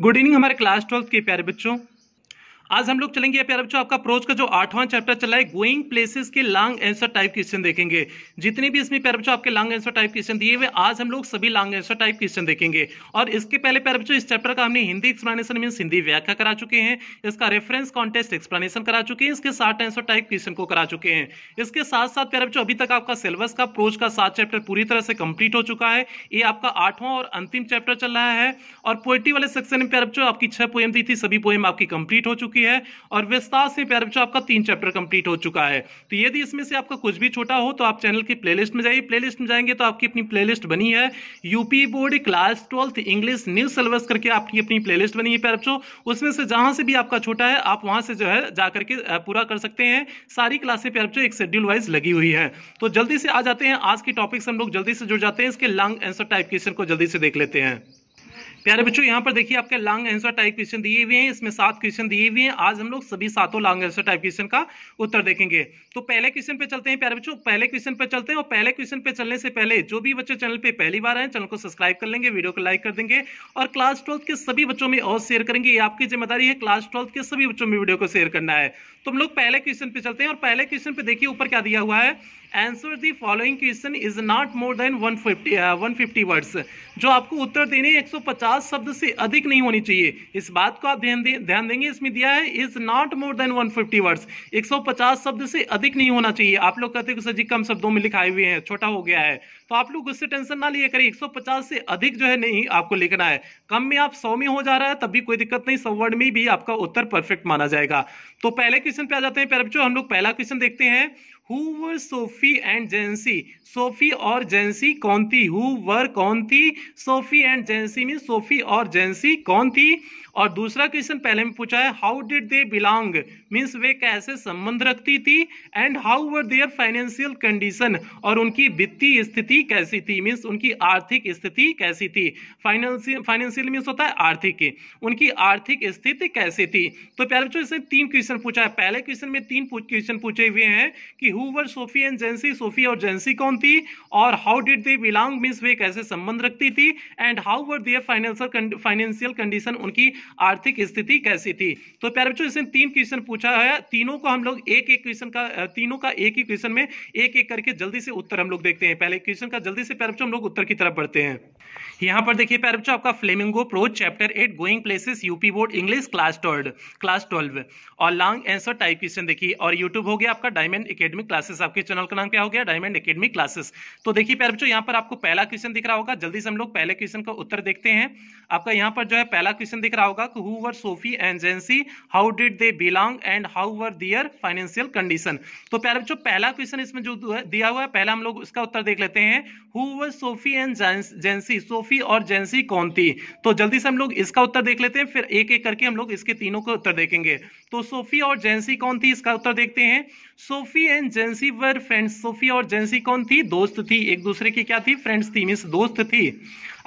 Good evening हमारे class twelfth के प्यारे बच्चों आज हम लोग चलेंगे प्यारे बच्चों आपका प्रोज का जो आठवां चैप्टर चला है गोइंग प्लेसेस के लॉन्ग आंसर टाइप क्वेश्चन देखेंगे जितने भी इसमें प्यारे बच्चों आपके लॉन्ग आंसर टाइप क्वेश्चन दिए हुए आज हम लोग सभी लॉन्ग आंसर टाइप क्वेश्चन देखेंगे और इसके पहले प्यारे बच्चों इस चैप्टर का हमने हिंदी एक्सप्लेनेशन मीन हिंदी व्याख्या करा चुके हैं इसका रेफरेंस कॉन्टेस्ट एक्सप्लेनेशन करा चुके हैं इसके साथ आंसर टाइप क्वेश्चन को करा चुके हैं इसके साथ साथ प्यारे बच्चों अभी तक आपका सिलेबस का प्रोज का सात चैप्टर पूरी तरह से कंप्लीट हो चुका है ये आपका आठवां और अंतिम चैप्टर चल रहा है और पोएट्री वाले सेक्शन में प्यारे बच्चों आपकी छह पोएम दी थी सभी पोएम आपकी कंप्लीट हो चुकी की है और विस्तार से प्यारे बच्चों आपका तीन चैप्टर कंप्लीट हो चुका है तो यदि इसमें से आपका कुछ भी छोटा हो तो आप चैनल की प्लेलिस्ट में जाइए प्लेलिस्ट में जाएंगे तो आपकी अपनी प्लेलिस्ट बनी है UP board class twelfth English new syllabus करके आपकी अपनी प्ले बनी है प्यारे बच्चों उसमें से जहां से भी आपका छोटा है आप वहां से जो है जा करके पूरा कर सकते हैं सारी क्लासे प्यारे बच्चों एक शेड्यूल वाइज लगी हुई है तो जल्दी से आ जाते हैं आज की टॉपिक से हम लोग जल्दी से जुड़ जाते हैं इसके लॉन्ग आंसर टाइप क्वेश्चन को जल्दी से देख लेते हैं प्यारे बच्चों यहाँ पर देखिए आपके लॉन्ग आंसर टाइप क्वेश्चन दिए हुए हैं इसमें सात क्वेश्चन दिए हुए हैं आज हम लोग सभी सातों लॉन्ग आंसर टाइप क्वेश्चन का उत्तर देखेंगे तो पहले क्वेश्चन पे चलते हैं प्यारे बच्चों पहले क्वेश्चन पे चलते हैं और पहले क्वेश्चन पे चलने से पहले जो भी बच्चे चैनल पे पहली बार आए चैनल को सब्सक्राइब कर लेंगे वीडियो को लाइक कर देंगे और क्लास ट्वेल्थ के सभी बच्चों में और शेयर करेंगे ये आपकी जिम्मेदारी है क्लास ट्वेल्थ के सभी बच्चों में वीडियो को शेयर करना है तो हम लोग पहले क्वेश्चन पे चलते हैं और पहले क्वेश्चन पे देखिए ऊपर क्या दिया हुआ है answer the following question is not more than 150 150 words जो आपको उत्तर देने 150 शब्द से अधिक नहीं होनी चाहिए इस बात को आप ध्यान ध्यान देंगे इसमें दिया है is not more than 150 words 150 शब्द से अधिक नहीं होना चाहिए आप लोग कहते सर जी कम शब्दों में लिखाए हुए हैं छोटा हो गया है तो आप लोग उससे टेंशन ना लिए करिए 150 से अधिक जो है नहीं आपको लिखना है कम में आप सौ में हो जा रहा है तब भी कोई दिक्कत नहीं सौ वर्ड में भी आपका उत्तर परफेक्ट माना जाएगा तो पहले क्वेश्चन पे आ जाते हैं पैरा हम लोग पहला क्वेश्चन देखते हैं who were Sophie and Jansie Sophie और जेंसी कौन थी हु वर कौन थी Sophie and Jansie mean Sophie और जेंसी कौन थी और दूसरा क्वेश्चन पहले में पूछा है how did they belong means वे कैसे संबंध रखती थी and how were their financial condition और उनकी वित्तीय स्थिति कैसी थी मीन्स उनकी आर्थिक स्थिति कैसी थी फाइनेंशियल फाइनेंशियल मीन्स होता है आर्थिक उनकी आर्थिक स्थिति कैसी थी तो प्यारे बच्चों इसने तीन क्वेश्चन पूछा है पहले क्वेश्चन में तीन क्वेश्चन पूछे हुए हैं कि who were Sophie and Jansie Sophie और जेंसी कौन थी और how did they belong means वे कैसे संबंध रखती थी and how were their financial financial condition उनकी आर्थिक स्थिति कैसी थी तो प्यारे बच्चों इसमें तीन क्वेश्चन पूछा है तीनों को हम लोग एक एक क्वेश्चन का तीनों का एक ही क्वेश्चन में एक एक करके जल्दी से उत्तर हम लोग देखते हैं पहले क्वेश्चन का जल्दी से प्यारे बच्चों हम लोग उत्तर की तरफ बढ़ते हैं यहाँ पर देखिए प्यारे बच्चों आपका Flamingo prose chapter eight going places UP board English class twelve class twelve और लॉन्ग आंसर टाइप क्वेश्चन देखिए और यूट्यूब हो गया आपका डायमंड एकेडमिक क्लासेस आपके चैनल का नाम क्या हो गया डायमंड एकेडमिक क्लासेस तो देखिए प्यारे बच्चों यहाँ पर आपको पहला क्वेश्चन दिख रहा होगा जल्दी से हम लोग पहले क्वेश्चन का उत्तर देखते हैं आपका यहाँ पर जो है पहला क्वेश्चन दिख रहा होगा कि who were Sophie Jansie how did they belong and how were their financial condition तो प्यारे बच्चों पहला क्वेश्चन इसमें जो दिया हुआ है पहला हम लोग इसका उत्तर देख लेते हैं who were Sophie and Jansie Sophie और जेंसी कौन थी तो जल्दी से हम लोग इसका उत्तर देख लेते हैं फिर एक एक करके हम लोग इसके तीनों का उत्तर देखेंगे तो सोफी और जेंसी कौन थी इसका उत्तर देखते हैं Sophie and Jansie were friends Sophie और जेंसी कौन थी दोस्त थी एक दूसरे की क्या थी फ्रेंड्स थी मीन्स दोस्त थी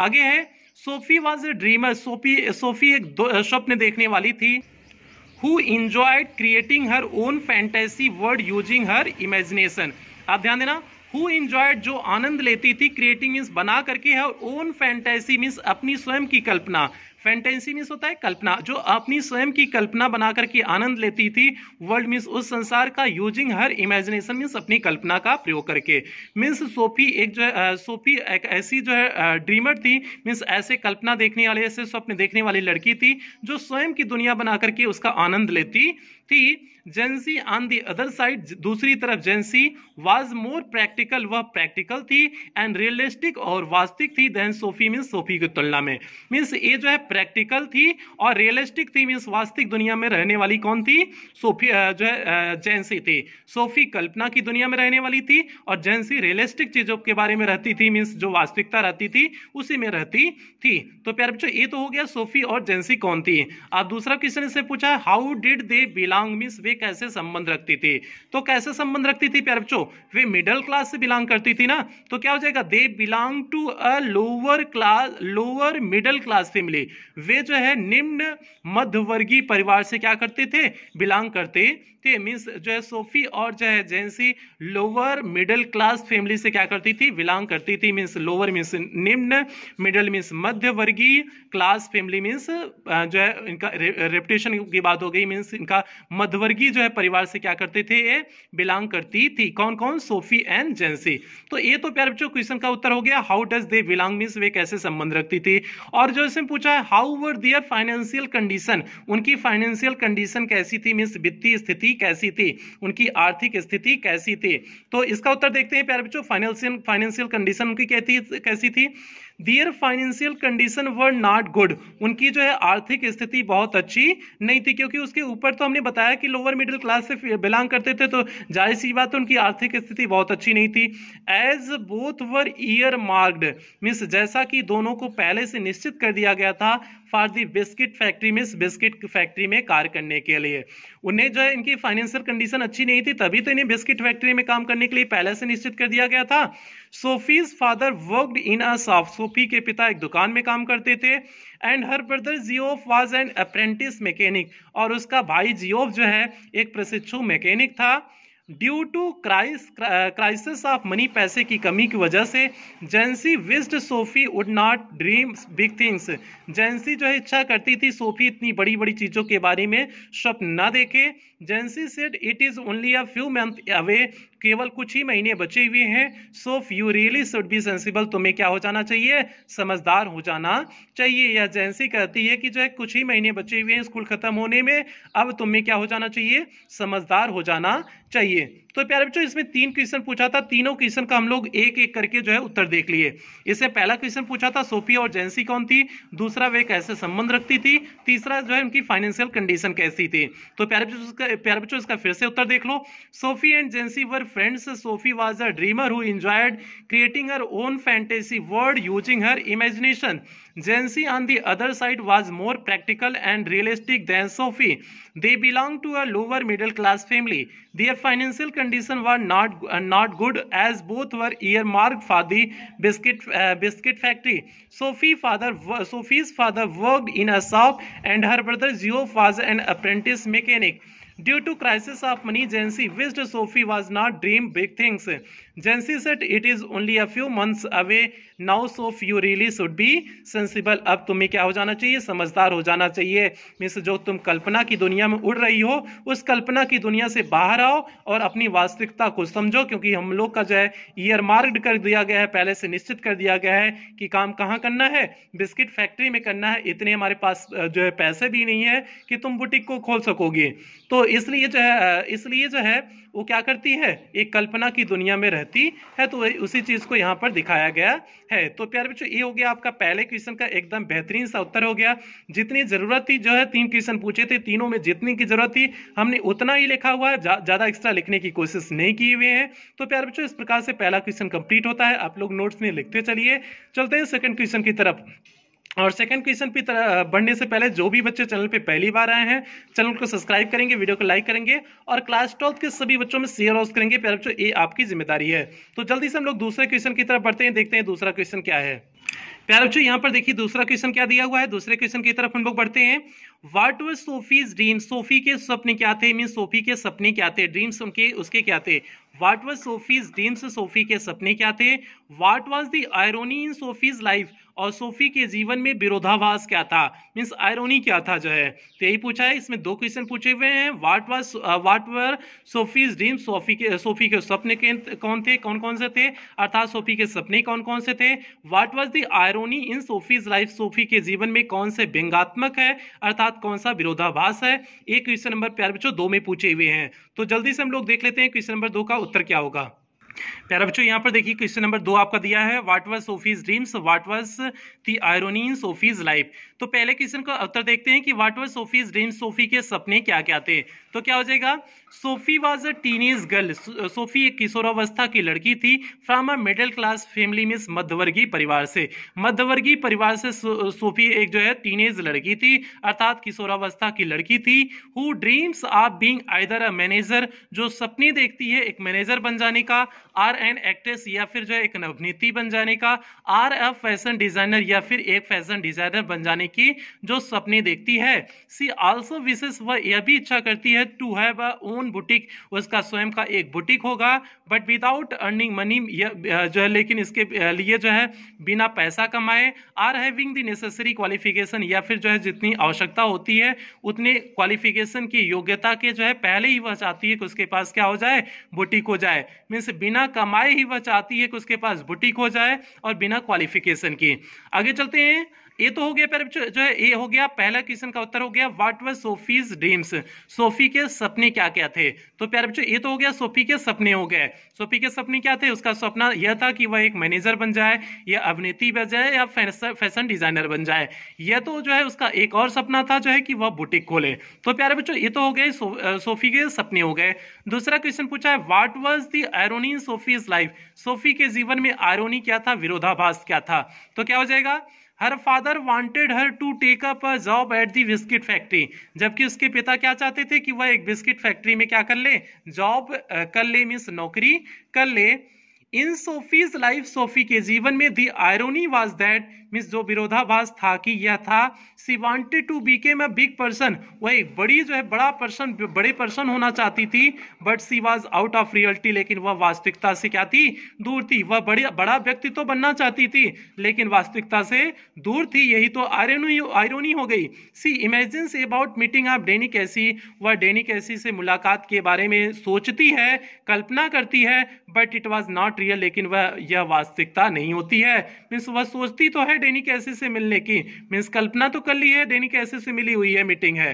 आगे है Sophie was a dreamer Sophie Sophie एक स्वप्न देखने वाली थी who enjoyed creating her own fantasy world using her imagination आप ध्यान देना हु इंजॉयड जो आनंद लेती थी क्रिएटिंग मीन्स बना करके है और ओन फैंटेसी मीन्स अपनी स्वयं की कल्पना फैंटेसी मीन्स होता है कल्पना जो अपनी स्वयं की कल्पना बना करके आनंद लेती थी वर्ल्ड मीन्स उस संसार का यूजिंग हर इमेजिनेशन मीन्स अपनी कल्पना का प्रयोग करके मीन्स सोफी एक जो है सोफी एक ऐसी जो है ड्रीमर थी मीन्स ऐसे कल्पना देखने वाले ऐसे स्वप्न देखने वाली लड़की थी जो स्वयं की दुनिया बना करके उसका आनंद लेती थी Jansie on the other side दूसरी तरफ जेंसी वाज मोर प्रैक्टिकल वह प्रैक्टिकल थी एंड रियलिस्टिक और वास्तविक थी देन सोफी मीन्स सोफी की तुलना में मीन्स ये जो है प्रैक्टिकल थी और रियलिस्टिक थी मीन्स वास्तविक दुनिया में रहने वाली कौन थी सोफी जो है जेंसी थी सोफी कल्पना की दुनिया में रहने वाली थी और जेंसी रियलिस्टिक चीज़ों के बारे में रहती थी मीन्स जो वास्तविकता रहती थी उसी में रहती थी तो प्यारे बच्चों ये तो हो गया सोफी और जेंसी कौन थी अब दूसरा क्वेश्चन इससे पूछा how did they belong means वे कैसे संबंध रखती थी तो कैसे संबंध रखती थी प्यार बच्चों वे मिडिल क्लास से बिलोंग करती थी ना तो क्या हो जाएगा they belong to a lower class lower middle class family वे जो है निम्न मध्यवर्गीय परिवार से क्या करते थे बिलोंग करते ठीक मीन्स जो है सोफी और जो है Jansie lower middle class family से क्या करती थी बिलोंग करती थी मीन्स लोअर मीन्स निम्न मिडिल मीन्स मध्य वर्गीय क्लास फैमिली मीन्स जो है इनका रेपुटेशन की बात हो गई मीन्स इनका मध्यवर्गीय जो है परिवार से क्या करते थे ये बिलोंग करती थी कौन कौन सोफी एंड जेंसी तो ये तो प्यार बच्चों क्वेश्चन का उत्तर हो गया how does they belong means वे कैसे संबंध रखती थी और जो इसमें पूछा है how were their financial condition उनकी फाइनेंशियल कंडीशन कैसी थी मीन्स वित्तीय स्थिति कैसी थी उनकी आर्थिक स्थिति कैसी थी तो इसका उत्तर देखते हैं प्यारे बच्चों फाइनेंशियल फाइनेंशियल कंडीशन उनकी कहती कैसी थी their financial condition were not good उनकी जो है आर्थिक स्थिति बहुत अच्छी नहीं थी क्योंकि उसके ऊपर तो हमने बताया कि लोअर मिडिल क्लास से बिलोंग करते थे तो जाहिर सी बात उनकी आर्थिक स्थिति बहुत अच्छी नहीं थी as both were earmarked means जैसा कि दोनों को पहले से निश्चित कर दिया गया था for the biscuit factory mean biscuit factory में कार्य करने के लिए उन्हें जो है इनकी फाइनेंशियल कंडीशन अच्छी नहीं थी तभी तो इन्हें बिस्किट फैक्ट्री में काम करने के लिए पहले से निश्चित कर दिया गया था Sophie's father worked in a shop Sophie के पिता एक दुकान में काम करते थे and her brother Geoff was an apprentice mechanic और उसका भाई जियोफ जो है एक प्रशिक्षु मैकेनिक था due to cris crisis of money पैसे की कमी की वजह से Jansie wished Sophie would not dream big things Jansie जो है इच्छा करती थी सोफी इतनी बड़ी बड़ी चीज़ों के बारे में स्वप्न ना देखे Jansie said it is only a few month away केवल कुछ ही महीने बचे हुए हैं so you really should be sensible तुम्हें क्या हो जाना चाहिए समझदार हो जाना चाहिए यह जैंसी कहती है कि जो है कुछ ही महीने बचे हुए हैं स्कूल खत्म होने में अब तुम्हें क्या हो जाना चाहिए समझदार हो जाना चाहिए तो प्यारे बच्चों इसमें तीन क्वेश्चन पूछा था तीनों क्वेश्चन का हम लोग एक एक करके जो है उत्तर देख लिए इससे पहला क्वेश्चन पूछा था सोफिया और जेंसी कौन थी दूसरा वे कैसे संबंध रखती थी तीसरा जो है उनकी फाइनेंशियल कंडीशन कैसी थी तो प्यारे बच्चों प्यारे बच्चों इसका फिर से उत्तर देख लो Sophie and Jansie were friends Sophie was a dreamer who enjoyed creating her own fantasy world using her imagination Jency, on the other side, was more practical and realistic than Sophie. They belonged to a lower middle class family. Their financial condition was not, uh, not good as both were earmarked for the biscuit, uh, biscuit factory. Sophie father, Sophie's father worked in a shop and her brother Geoff was an apprentice mechanic. Due to crisis of money, Jency wished Sophie was not dream big things. Jency said it is only a few months away now of you really should be sensible अब तुम्हें क्या हो जाना चाहिए समझदार हो जाना चाहिए मीन्स जो तुम कल्पना की दुनिया में उड़ रही हो उस कल्पना की दुनिया से बाहर आओ और अपनी वास्तविकता को समझो क्योंकि हम लोग का जो है ईयर मार्क्ड कर दिया गया है पहले से निश्चित कर दिया गया है कि काम कहाँ करना है बिस्किट फैक्ट्री में करना है इतने हमारे पास जो है पैसे भी नहीं है कि तुम बुटीक को खोल सकोगे तो इसलिए जो है इसलिए जो है वो क्या करती है एक कल्पना की दुनिया में रहती है तो उसी चीज को यहाँ पर दिखाया गया है तो प्यारे बच्चों ये हो गया आपका पहले क्वेश्चन का एकदम बेहतरीन सा उत्तर हो गया जितनी जरूरत थी जो है तीन क्वेश्चन पूछे थे तीनों में जितनी की जरूरत थी हमने उतना ही लिखा हुआ है ज्यादा एक्स्ट्रा लिखने की कोशिश नहीं की हुई है तो प्यारे बच्चों इस प्रकार से पहला क्वेश्चन कंप्लीट होता है आप लोग नोट्स में लिखते चलिए चलते हैं सेकंड क्वेश्चन की तरफ और सेकंड क्वेश्चन पे बढ़ने से पहले जो भी बच्चे चैनल पे पहली बार आए हैं चैनल को सब्सक्राइब करेंगे वीडियो को लाइक करेंगे और क्लास ट्वेल्थ के सभी बच्चों में शेयर हाउस करेंगे प्यारे बच्चों ये आपकी जिम्मेदारी है तो जल्दी से हम लोग दूसरे क्वेश्चन की तरफ बढ़ते हैं देखते हैं दूसरा क्वेश्चन क्या है प्यारे बच्चों यहाँ पर देखिए दूसरा क्वेश्चन क्या दिया हुआ है दूसरे क्वेश्चन की तरफ हम लोग बढ़ते हैं what were Sophie's dream Sophie के सपने क्या थे मीन सोफी के सपने क्या थे ड्रीम्स उनके उसके क्या थे what were Sophie's dreams Sophie के सपने क्या थे what was the irony in Sophie's life और सोफी के जीवन में विरोधाभास क्या था मीन्स आयरोनी क्या था जो है तो यही पूछा है इसमें दो क्वेश्चन पूछे हुए हैं what was what were Sophie's dream Sophie के सोफी के सपने के कौन थे कौन कौन से थे अर्थात सोफी के सपने कौन कौन से थे what was the irony in Sophie's life Sophie के जीवन में कौन से व्यंगात्मक है अर्थात कौन सा विरोधाभास है ये क्वेश्चन नंबर प्यार बच्चों दो में पूछे हुए हैं तो जल्दी से हम लोग देख लेते हैं क्वेश्चन नंबर दो का उत्तर क्या होगा प्यारा बच्चों यहाँ पर देखिए क्वेश्चन नंबर दो आपका दिया है what was Sophie's dreams what was the irony in Sophie's life तो पहले क्वेश्चन का उत्तर देखते हैं कि what was Sophie's dreams Sophie के सपने क्या क्या थे तो क्या हो जाएगा Sophie was a teenage girl Sophie एक किशोरावस्था की लड़की थी from a middle class family means मध्यवर्गीय परिवार से मध्यवर्गीय परिवार से सोफी एक जो है टीनेज लड़की थी अर्थात किशोरावस्था की लड़की थी who dreams of being either a manager जो सपने देखती है एक मैनेजर बन जाने का आर एन एक्ट्रेस या फिर जो है एक अभिनेत्री बन जाने का आर अ फैशन डिजाइनर या फिर एक फैशन डिजाइनर बन जाने की जो सपने देखती है सी ऑल्सो विशेष वह यह भी इच्छा करती है to have a own boutique उसका स्वयं का एक बुटीक होगा बट विदाउट अर्निंग मनी जो है लेकिन इसके लिए जो है बिना पैसा कमाए or having the necessary qualification या फिर जो है जितनी आवश्यकता होती है उतने क्वालिफिकेशन की योग्यता के जो है पहले ही वह चाहती है कि उसके पास क्या हो जाए बुटीक हो जाए मीन्स बिना बिना कमाए ही वह चाहती है कि उसके पास बुटीक हो जाए और बिना क्वालिफिकेशन के आगे चलते हैं ये तो हो गया पर जो है ये हो गया पहला क्वेश्चन का उत्तर हो गया what were Sophie's dreams Sophie के सपने क्या क्या थे तो प्यारे बच्चों ये तो हो गया सोफी के सपने हो गए सोफी के सपने क्या थे उसका सपना यह था कि वह एक मैनेजर बन जाए या अभिनेत्री बन जाए या फैशन डिजाइनर बन जाए यह तो जो है उसका एक और सपना था जो है कि वह बुटीक खोले तो प्यारे बच्चों ये तो हो गए सोफी के सपने हो गए दूसरा क्वेश्चन पूछा है what was the irony in Sophie's life Sophie के जीवन में आयरोनी क्या था विरोधाभास क्या था तो क्या हो जाएगा her father wanted her to take up a job at the biscuit factory जबकि उसके पिता क्या चाहते थे कि वह एक बिस्किट फैक्ट्री में क्या कर ले जॉब कर ले मीन्स नौकरी कर ले इन सोफीज लाइफ सोफी के जीवन में the irony was that means जो विरोधाभास था कि यह था she wanted to become a big person वह एक बड़ी जो है बड़ा पर्सन बड़े पर्सन होना चाहती थी but she was out of reality लेकिन वह वास्तविकता से क्या थी दूर थी वह बड़ी बड़ा व्यक्ति तो बनना चाहती थी लेकिन वास्तविकता से दूर थी यही तो आयरनी आयरोनी हो गई she imagines about meeting of Danny Casey वह डेनी कैसी से मुलाकात के बारे में सोचती है कल्पना करती है but it was not real लेकिन वह यह वास्तविकता नहीं होती है मीन्स वह सोचती तो है है डेनी कैसे से मिलने की मीन्स कल्पना तो कर ली है डेनी कैसे से मिली हुई है मीटिंग है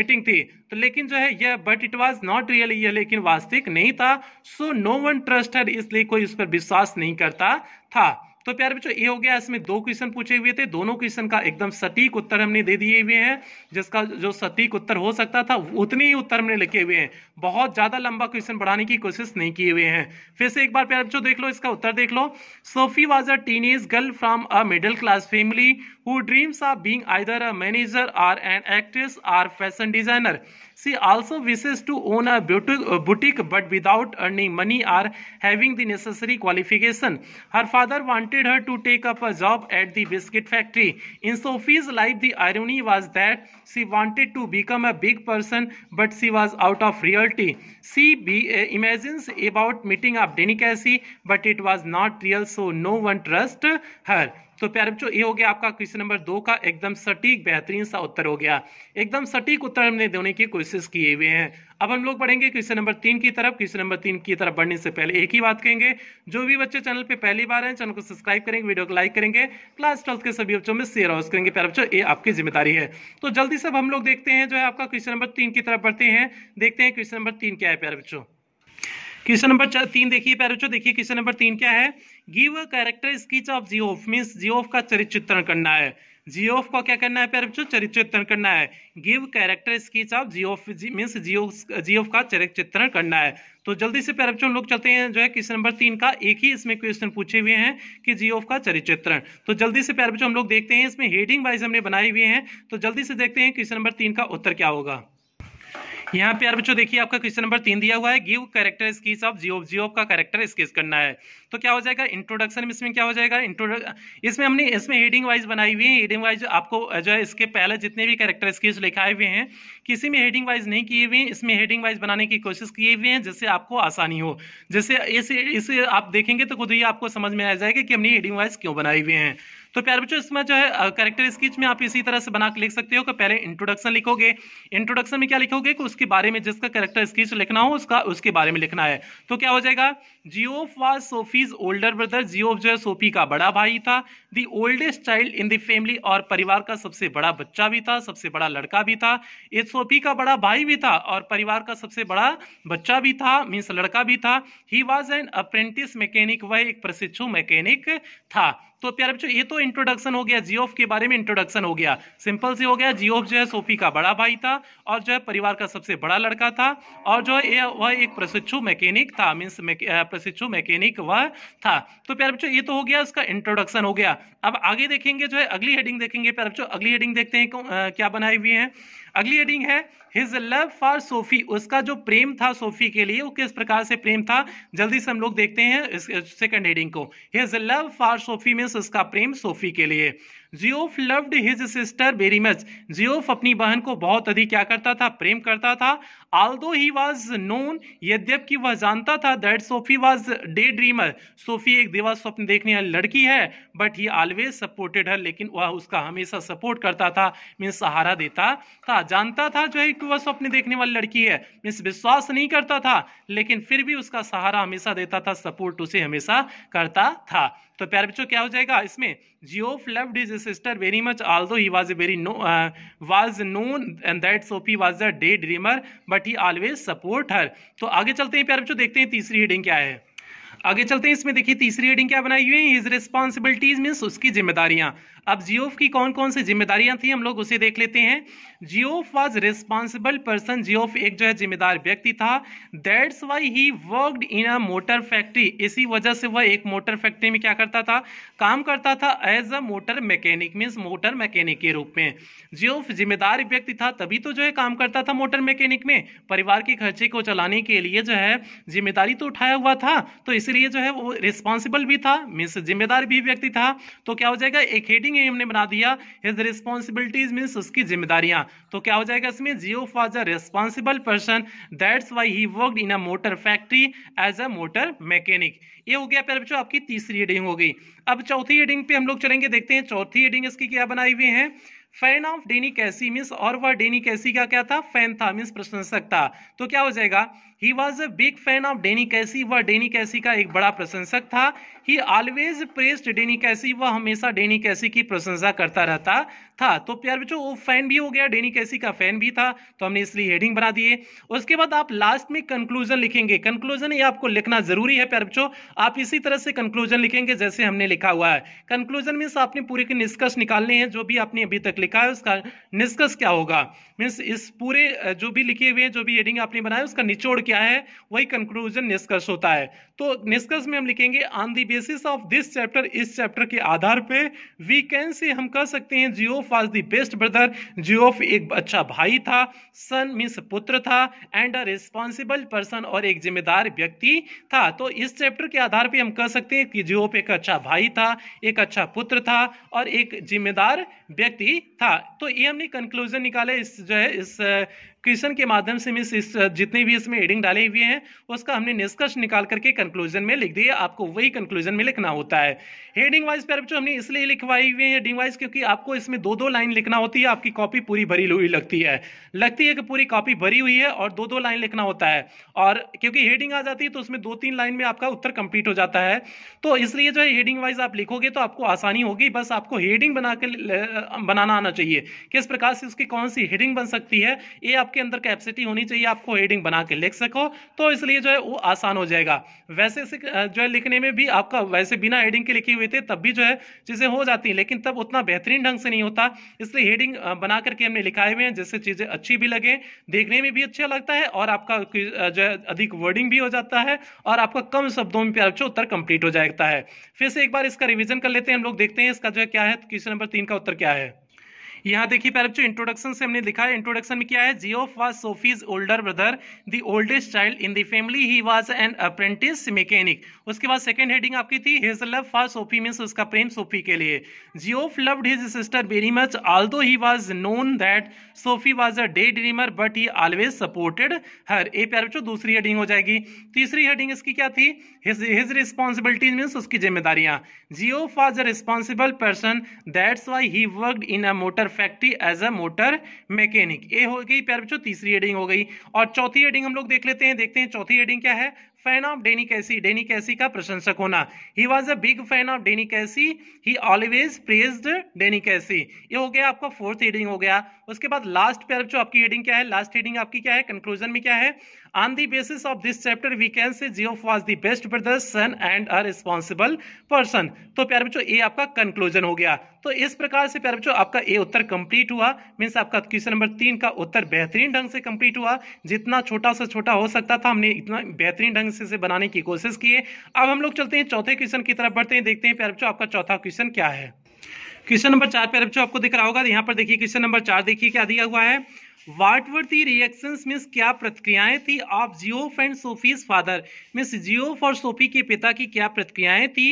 मीटिंग थी तो लेकिन जो है यह but it was not real यह लेकिन वास्तविक नहीं था सो नो वन ट्रस्टेड इसलिए कोई इस पर विश्वास नहीं करता था तो प्यार बच्चों ये हो गया इसमें दो क्वेश्चन पूछे हुए थे दोनों क्वेश्चन का एकदम सटीक उत्तर हमने दे दिए हुए हैं जिसका जो सटीक उत्तर हो सकता था उतने ही उत्तर हमने लिखे हुए हैं बहुत ज्यादा लंबा क्वेश्चन बढ़ाने की कोशिश नहीं किए हुए हैं फिर से एक बार प्यार बच्चों देख लो इसका उत्तर देख लो Sophie was a teen girl from a middle class family who dreams of being either a manager or an actress or fashion designer. She also wishes to own a uh, boutique but without earning money or having the necessary qualification. Her father wanted her to take up a job at the biscuit factory. In Sophie's life, the irony was that she wanted to become a big person but she was out of reality. She be, uh, imagines about meeting up Cassie, but it was not real so no one trusts her. तो प्यारे बच्चों ये हो गया आपका question number दो का एकदम सटीक बेहतरीन सा उत्तर हो गया एकदम सटीक उत्तर हमने देने की कोशिश किए हुए हैं अब हम लोग बढ़ेंगे क्वेश्चन नंबर तीन की तरफ क्वेश्चन नंबर तीन की तरफ बढ़ने से पहले एक ही बात कहेंगे जो भी बच्चे चैनल पे पहली बार हैं चैनल को सब्सक्राइब करेंगे वीडियो को लाइक करेंगे क्लास ट्वेल्थ के सभी बच्चों में शेयर हाउस करेंगे प्यारे बच्चों ये आपकी जिम्मेदारी है तो जल्दी से हम लोग देखते हैं जो है आपका क्वेश्चन नंबर तीन की तरफ बढ़ते हैं देखते हैं क्वेश्चन नंबर तीन क्या है प्यारे बच्चों क्वेश्चन नंबर तीन देखिए पैरोचो देखिए क्वेश्चन नंबर तीन क्या है give character sketch of Geoff means Geoff का चरित्रण करना है जियोफ को क्या करना है पैर बच्चों चरित्रण करना है give character sketch of Geoff means Geoff Geoff का चरित्रण करना है तो जल्दी से पैर बच्चों लोग चलते हैं जो है क्वेश्चन नंबर तीन का एक ही इसमें क्वेश्चन पूछे हुए हैं कि जियोफ का चरित्रण तो जल्दी से पैर बच्चों हम लोग देखते हैं इसमें हेडिंग वाइज हमने बनाए हुए हैं तो जल्दी से देखते हैं क्वेश्चन नंबर तीन का उत्तर क्या होगा यहाँ पे यार बच्चों देखिए आपका क्वेश्चन नंबर तीन दिया हुआ है give character sketch of Geoff Geoff का कैरेक्टर स्केच करना है तो क्या हो जाएगा इंट्रोडक्शन इसमें क्या हो जाएगा इसमें हमने इसमें हेडिंग वाइज बनाई हुई है हेडिंग वाइज आपको जो है इसके पहले जितने भी कैरेक्टर स्कीस लिखाए हुए हैं किसी में हेडिंग वाइज नहीं किए हुए हैं इसमें हेडिंग वाइज बनाने की कोशिश किए हुए हैं जिससे आपको आसानी हो जैसे इसे इसे आप देखेंगे तो खुद ही आपको समझ में आ जाएगा कि हमने हेडिंग वाइज क्यों बनाए हुए हैं तो प्यार बच्चों इसमें जो है करेक्टर स्कीच में आप इसी तरह से बना लिख सकते हो कि पहले इंट्रोडक्शन लिखोगे इंट्रोडक्शन में क्या लिखोगे कि उसके बारे में जिसका करेक्टर स्कीच लिखना हो उसका उसके बारे में लिखना है तो क्या हो जाएगा Geoff was Sophie's older brother Geoff जो है सोफी का बड़ा भाई था the oldest child in the family और परिवार का सबसे बड़ा बच्चा भी था सबसे बड़ा लड़का भी था ये सोफी का बड़ा भाई भी था और परिवार का सबसे बड़ा बच्चा भी था मीन्स लड़का भी था he was an apprentice mechanic वह एक प्रशिक्षु मैकेनिक था तो प्यारे बच्चों ये तो इंट्रोडक्शन हो गया जियोफ के बारे में इंट्रोडक्शन हो गया सिंपल से हो गया जियोफ जो है सोफी का बड़ा भाई था और जो है परिवार का सबसे बड़ा लड़का था और जो है वह एक प्रशिक्षु मैकेनिक था मीन्स प्रशिक्षु मैकेनिक वह था तो प्यारे बच्चों ये तो हो गया उसका इंट्रोडक्शन हो गया अब आगे देखेंगे जो है अगली हेडिंग देखेंगे प्यारे बच्चों अगली हेडिंग देखते हैं क्या बनाई हुई है अगली हेडिंग है हिज लव फॉर सोफी उसका जो प्रेम था सोफी के लिए वो किस प्रकार से प्रेम था जल्दी से हम लोग देखते हैं सेकंड हेडिंग को his love for Sophie means उसका प्रेम सोफी के लिए Geoff loved his sister very much Geoff अपनी बहन को बहुत अधिक क्या करता था प्रेम करता था आल दो ही वॉज नोन यद्यप कि वह जानता था that Sophie was daydreamer Sophie एक दिवा स्वप्न देखने वाली लड़की है but he always supported her लेकिन वह उसका हमेशा सपोर्ट करता था मीन्स सहारा देता था जानता था जो है कि वह स्वप्न देखने वाली लड़की है मीन्स विश्वास नहीं करता था लेकिन फिर भी उसका सहारा हमेशा देता था सपोर्ट उसे हमेशा करता था तो प्यारे बच्चों क्या हो जाएगा इसमें Geoff loved his sister very much although he was a very no was known and that Sophie was a daydreamer but he always support her तो आगे चलते हैं प्यारे बच्चों देखते हैं तीसरी हेडिंग क्या है आगे चलते हैं इसमें देखिए तीसरी हेडिंग क्या बनाई हुई है हिज रिस्पॉन्सिबिलिटीज मीन्स उसकी जिम्मेदारियां अब जियोफ की कौन कौन सी जिम्मेदारियां थी हम लोग उसे देख लेते हैं Geoff was responsible person Geoff एक जो है जिम्मेदार व्यक्ति था that's why he worked in a motor factory इसी वजह से वह एक मोटर फैक्ट्री में क्या करता था काम करता था as a motor mechanic means motor mechanic के रूप में जियोफ जिम्मेदार व्यक्ति था तभी तो जो है काम करता था मोटर मैकेनिक में परिवार के खर्चे को चलाने के लिए जो है जिम्मेदारी तो उठाया हुआ था तो इसलिए जो है वो रिस्पॉन्सिबल भी था मीन्स जिम्मेदार भी व्यक्ति था तो क्या हो जाएगा एक हेडिंग मीनिंग एम ने बना दिया हिज रिस्पॉन्सिबिलिटीज मीन्स उसकी जिम्मेदारियां तो क्या हो जाएगा इसमें Geoff was a responsible person that's why he work in a motor factory as a motor mechanic ये हो गया पहले बच्चों आपकी तीसरी रीडिंग हो गई अब चौथी रीडिंग पे हम लोग चलेंगे देखते हैं चौथी रीडिंग इसकी क्या बनाई हुई है फैन ऑफ डेनी कैसी मीन्स और वह डेनी कैसी का क्या था फैन था मीन्स प्रशंसक था तो क्या हो जाएगा he was a big fan of Danny Casey वह डेनी कैसी का एक बड़ा प्रशंसक था ही ऑलवेज प्रेस्ड डेनी कैसी वह हमेशा डेनी कैसी की प्रशंसा करता रहता था तो प्यार बच्चों वो फैन भी हो गया डेनी कैसी का फैन भी था तो हमने इसलिए हेडिंग बना दिए उसके बाद आप लास्ट में कंक्लूजन लिखेंगे कंक्लूजन ये आपको लिखना जरूरी है प्यार बच्चों आप इसी तरह से कंक्लूजन लिखेंगे जैसे हमने लिखा हुआ है कंक्लूजन मीन्स आपने पूरे के निष्कर्ष निकालने हैं जो भी आपने अभी तक लिखा है उसका निष्कर्ष क्या होगा मीन्स इस पूरे जो भी लिखे हुए हैं जो भी हेडिंग आपने बनाया उसका निचोड़ क्या है वही कंक्लूजन निष्कर्ष होता है तो निष्कर्ष में हम लिखेंगे on the basis of this chapter इस चैप्टर के आधार पे वी कैन से हम कह सकते हैं Geoff was the best brother Geoff एक अच्छा भाई था सन मीन्स पुत्र था एंड अ रिस्पॉन्सिबल पर्सन और एक जिम्मेदार व्यक्ति था तो इस चैप्टर के आधार पे हम कह सकते हैं कि जियोफ एक अच्छा भाई था एक अच्छा पुत्र था और एक जिम्मेदार व्यक्ति था तो ये हमने कंक्लूजन निकाले इस जो है इस क्वेश्चन के माध्यम से मिस इस जितने भी इसमें एडिंग डाले हुए हैं उसका हमने निष्कर्ष निकाल करके कर कंक्लूजन में लिख दिए आपको वही कंक्लूजन में लिखना होता है हेडिंग वाइज पैर बच्चों हमने इसलिए लिखवाई हुई है हेडिंग वाइज क्योंकि आपको इसमें दो दो लाइन लिखना होती है आपकी कॉपी पूरी भरी हुई लगती है लगती है कि पूरी कॉपी भरी हुई है और दो दो लाइन लिखना होता है और क्योंकि हेडिंग आ जाती है तो उसमें दो तीन लाइन में आपका उत्तर कंप्लीट हो जाता है तो इसलिए जो है हेडिंग वाइज आप लिखोगे तो आपको आसानी होगी बस आपको हेडिंग बना के बनाना आना चाहिए किस प्रकार से उसकी कौन सी हेडिंग बन सकती है ये आपके अंदर कैपेसिटी होनी चाहिए आपको हेडिंग बना के लिख सको तो इसलिए जो है वो आसान हो जाएगा वैसे से जो है लिखने में भी आपका वैसे बिना हेडिंग के लिखे हुए थे तब भी जो है चीज़ें हो जाती हैं लेकिन तब उतना बेहतरीन ढंग से नहीं होता इसलिए हेडिंग बना करके हमने लिखाए हुए हैं जिससे चीज़ें अच्छी भी लगे देखने में भी अच्छा लगता है और आपका जो है अधिक वर्डिंग भी हो जाता है और आपका कम शब्दों में प्यार उत्तर कंप्लीट हो जाता है फिर से एक बार इसका रिविजन कर लेते हैं हम लोग देखते हैं इसका जो है क्या है तो क्वेश्चन नंबर तीन का उत्तर क्या है यहाँ देखिए पहले बच्चों इंट्रोडक्शन से हमने लिखा है इंट्रोडक्शन में क्या है Geoff was Sophie's older brother the oldest child in the family he was an apprentice mechanic उसके बाद सेकेंड हेडिंग आपकी थी his love for Sophie means उसका प्रेम सोफी के लिए Geoff loved his sister very much although he was known that Sophie was a daydreamer but he always supported her ए प्यार बच्चों दूसरी हेडिंग हो जाएगी तीसरी हेडिंग इसकी क्या थी हिज रिस्पॉन्सिबिलिटी मीन्स उसकी जिम्मेदारियां Geoff was a responsible person that's why he worked in a motor factory as a motor mechanic ए हो गई प्यार बच्चों तीसरी एडिंग हो गई और चौथी एडिंग हम लोग देख लेते हैं देखते हैं चौथी एडिंग क्या है फैन ऑफ डेनी कैसी डेनी कैसी का प्रशंसक होना he was a big fan of Danny Casey he always praised डेनी कैसी ये हो गया आपका फोर्थ एडिंग हो गया उसके बाद लास्ट पैर जो आपकी हेडिंग क्या है लास्ट हेडिंग आपकी क्या है कंक्लूजन में क्या है on the basis of this chapter we can say Geoff was the best brother son and a responsible person तो प्यार बच्चों ए आपका कंक्लूजन हो गया तो इस प्रकार से प्यार बच्चों आपका ए उत्तर कंप्लीट हुआ मीन्स आपका क्वेश्चन नंबर तीन का उत्तर बेहतरीन ढंग से कंप्लीट हुआ जितना छोटा सा छोटा हो सकता था हमने इतना बेहतरीन ढंग से बनाने की कोशिश की है अब हम लोग चलते हैं चौथे क्वेश्चन की तरफ बढ़ते हैं देखते हैं प्यार बच्चों आपका चौथा क्वेश्चन क्या है क्वेश्चन नंबर चार पे जो आपको दिख रहा होगा यहाँ पर देखिए क्वेश्चन नंबर चार देखिए क्या दिया हुआ है वाट वर दी रिएक्शन मीन्स क्या प्रतिक्रियाएं थी of Geoff and Sophie's father means Geoff और सोफी के पिता की क्या प्रतिक्रियाएं थी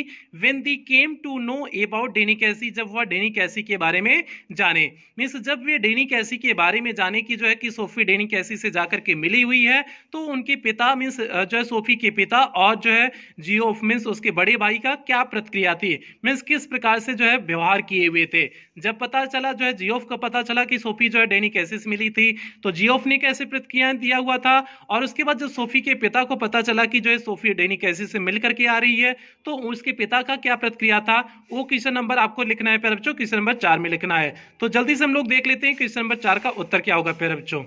when they came to know about Danny Casey जब वह डेनी कैसी के बारे में जाने मीन्स जब वे डेनी कैसी के बारे में जाने की जो है कि सोफी डेनी कैसी से जाकर के मिली हुई है तो उनके पिता मीन्स जो है सोफी के पिता और जो है जियोफ मीन्स उसके बड़े भाई का क्या प्रतिक्रिया थी मीन्स किस प्रकार से जो है व्यवहार किए हुए थे जब पता चला जो है जियोफ का पता चला कि सोफी जो है डेनी कैसी से मिली थी थी तो जियोफ ने कैसे प्रतिक्रियाएं दिया हुआ था और उसके बाद जब सोफी के पिता को पता चला कि जो है सोफी डेनी कैसे से मिल करके आ रही है तो उसके पिता का क्या प्रतिक्रिया था वो क्वेश्चन नंबर आपको लिखना है प्यारे बच्चों क्वेश्चन नंबर चार में लिखना है तो जल्दी से हम लोग देख लेते हैं क्वेश्चन नंबर चार का उत्तर क्या होगा प्यारे बच्चों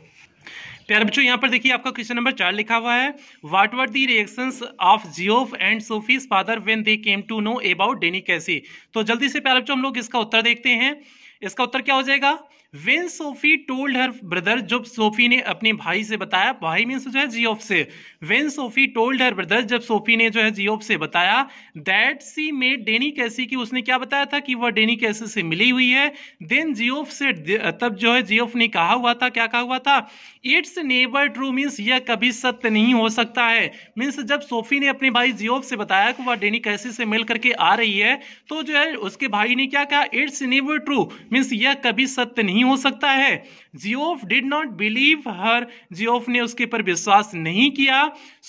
प्यारे बच्चों यहाँ पर देखिए आपका क्वेश्चन नंबर चार लिखा हुआ है what were the reactions of Geoff and Sophie's father when they came to know about Danny Casey तो जल्दी से प्यारे बच्चों हम लोग इसका उत्तर देखते हैं इसका उत्तर क्या हो जाएगा When Sophie told her brother, जब सोफी ने अपने भाई से बताया भाई मीन्स जो है जियोफ से When Sophie told her brother, जब सोफी ने जो है जियोफ से बताया that she met डेनी कैसी की उसने क्या बताया था कि वह डेनी कैसी से मिली हुई है देन जियोफ से तब जो है जियोफ ने कहा हुआ था क्या कहा हुआ था इट्स नेबर ट्रू मीन्स यह कभी सत्य नहीं हो सकता है मीन्स जब सोफी ने अपने भाई जियोब से बताया कि वह डेनी कैसे से मिल करके आ रही है तो जो है उसके भाई ने क्या कहा इट्स नेवर ट्रू मीन्स यह कभी सत्य नहीं हो सकता है Geoff did not believe her Geoff ने उसके ऊपर विश्वास नहीं किया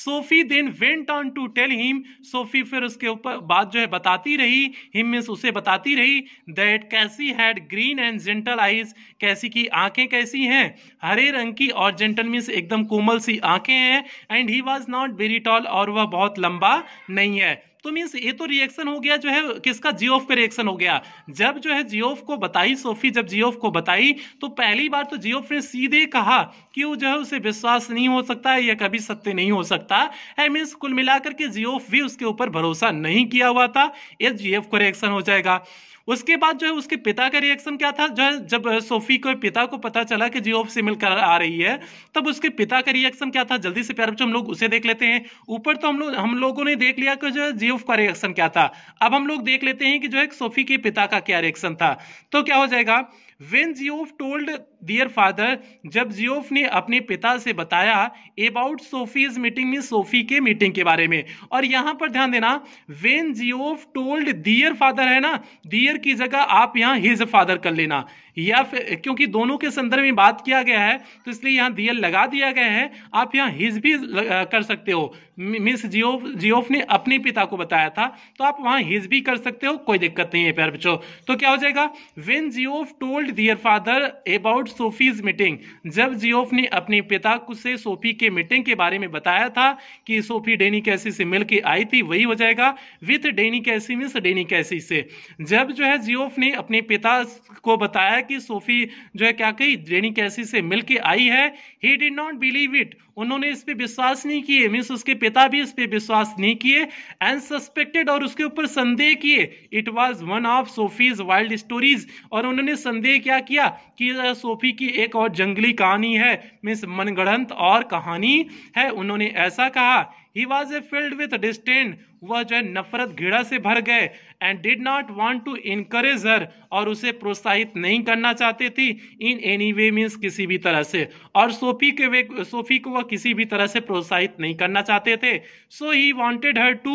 Sophie then went on to tell him Sophie फिर उसके ऊपर बात जो है बताती रही हिम मीन्स उसे बताती रही that Casey had green and gentle eyes Casey की आंखें कैसी हैं हरे रंग की और और जेंटल मीन्स एकदम कोमल सी आंखें हैं and he was not very tall और वह बहुत लंबा नहीं है तो मीन्स ये तो रिएक्शन हो गया जो है किसका जियोफ का रिएक्शन हो गया जब जो है जियोफ को बताई सोफी जब जियोफ को बताई तो पहली बार तो जियोफ ने सीधे कहा कि वो जो है उसे विश्वास नहीं हो सकता है या कभी सत्य नहीं हो सकता है मीन्स कुल मिलाकर के जियोफ भी उसके ऊपर भरोसा नहीं किया हुआ था ये जियोफ का रिएक्शन हो जाएगा उसके बाद जो है उसके पिता का रिएक्शन क्या था जो है जब सोफी को पिता को पता चला कि जियो से मिलकर आ रही है तब उसके पिता का रिएक्शन क्या था जल्दी से प्यार बच्चों हम लोग उसे देख लेते हैं ऊपर तो हम लोग हम लोगों ने देख लिया कि जो है जियो का रिएक्शन क्या था अब हम लोग देख लेते हैं कि जो है सोफी के पिता का क्या रिएक्शन था तो क्या हो जाएगा when Geoff told their father जब जियोफ ने अपने पिता से बताया अबाउट सोफीज मीटिंग में सोफी के मीटिंग के बारे में और यहां पर ध्यान देना when Geoff told their father है ना डियर की जगह आप यहां हिज फादर कर लेना या फिर क्योंकि दोनों के संदर्भ में बात किया गया है तो इसलिए यहाँ दियर लगा दिया गया है आप यहाँ हिज भी कर सकते हो मिस जियोफ जियोफ ने अपने पिता को बताया था तो आप वहाँ हिज भी कर सकते हो कोई दिक्कत नहीं है प्यार बच्चों तो क्या हो जाएगा when Geoff told their father about about Sophie's meeting जब जियोफ ने अपने पिता से सोफी के मीटिंग के बारे में बताया था कि सोफी डेनी कैसी से मिल के आई थी वही हो जाएगा विथ डेनी कैसी मिस डेनी कैसी से जब जो है जियोफ ने अपने पिता को बताया कि सोफी जो है क्या कही डेनी कैसी से मिल के आई है he did not believe it उन्होंने इस पे विश्वास नहीं किए मीन्स उसके पिता भी इस पे विश्वास नहीं किए एंड सस्पेक्टेड और उसके ऊपर संदेह किए it was one of Sophie's wild stories और उन्होंने संदेह क्या किया कि सोफी की एक और जंगली कहानी है मीन्स मनगढ़ंत और कहानी है उन्होंने ऐसा कहा he was a filled with distant वह जो है नफरत घिड़ा से भर गए and did not want to encourage her और उसे प्रोत्साहित नहीं करना चाहते थी इन एनी वे मीन्स किसी भी तरह से और सोफी के वे सोफी को वह किसी भी तरह से प्रोत्साहित नहीं करना चाहते थे so he wanted her to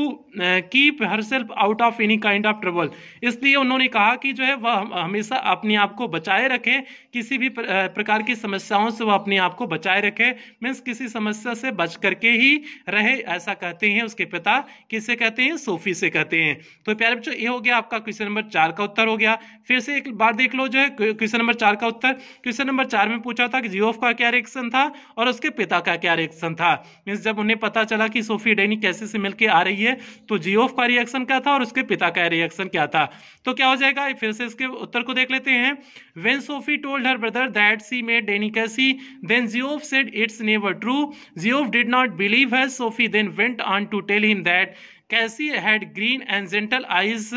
keep herself out of any kind of trouble इसलिए उन्होंने कहा कि जो है वह हमेशा अपने आप को बचाए रखे किसी भी प्रकार की समस्याओं से वह अपने आप को बचाए रखे मीन्स किसी समस्या से बच करके ही रहे ऐसा कहते हैं उसके पिता किसे कहते हैं सोफी से कहते हैं तो प्यारे बच्चों ये हो गया आपका क्वेश्चन नंबर चार का उत्तर हो गया फिर से एक बार देख लो जो है क्वेश्चन नंबर चार का उत्तर क्वेश्चन नंबर चार में पूछा था कि जीओफ का क्या क्या रिएक्शन था और उसके पिता का क्या रिएक्शन था मीन्स जब उन्हें पता चला कि सोफी डेनी कैसे से मिलकर आ रही है तो जियोफ का रिएक्शन क्या था और उसके पिता का रिएक्शन क्या था तो क्या हो जाएगा फिर से इसके उत्तर को देख लेते हैं when Sophie told her brother that she made Danny Casey then Geoff said it's never true Geoff did not believe है Sophie then went on to tell him that Cassie had green and gentle eyes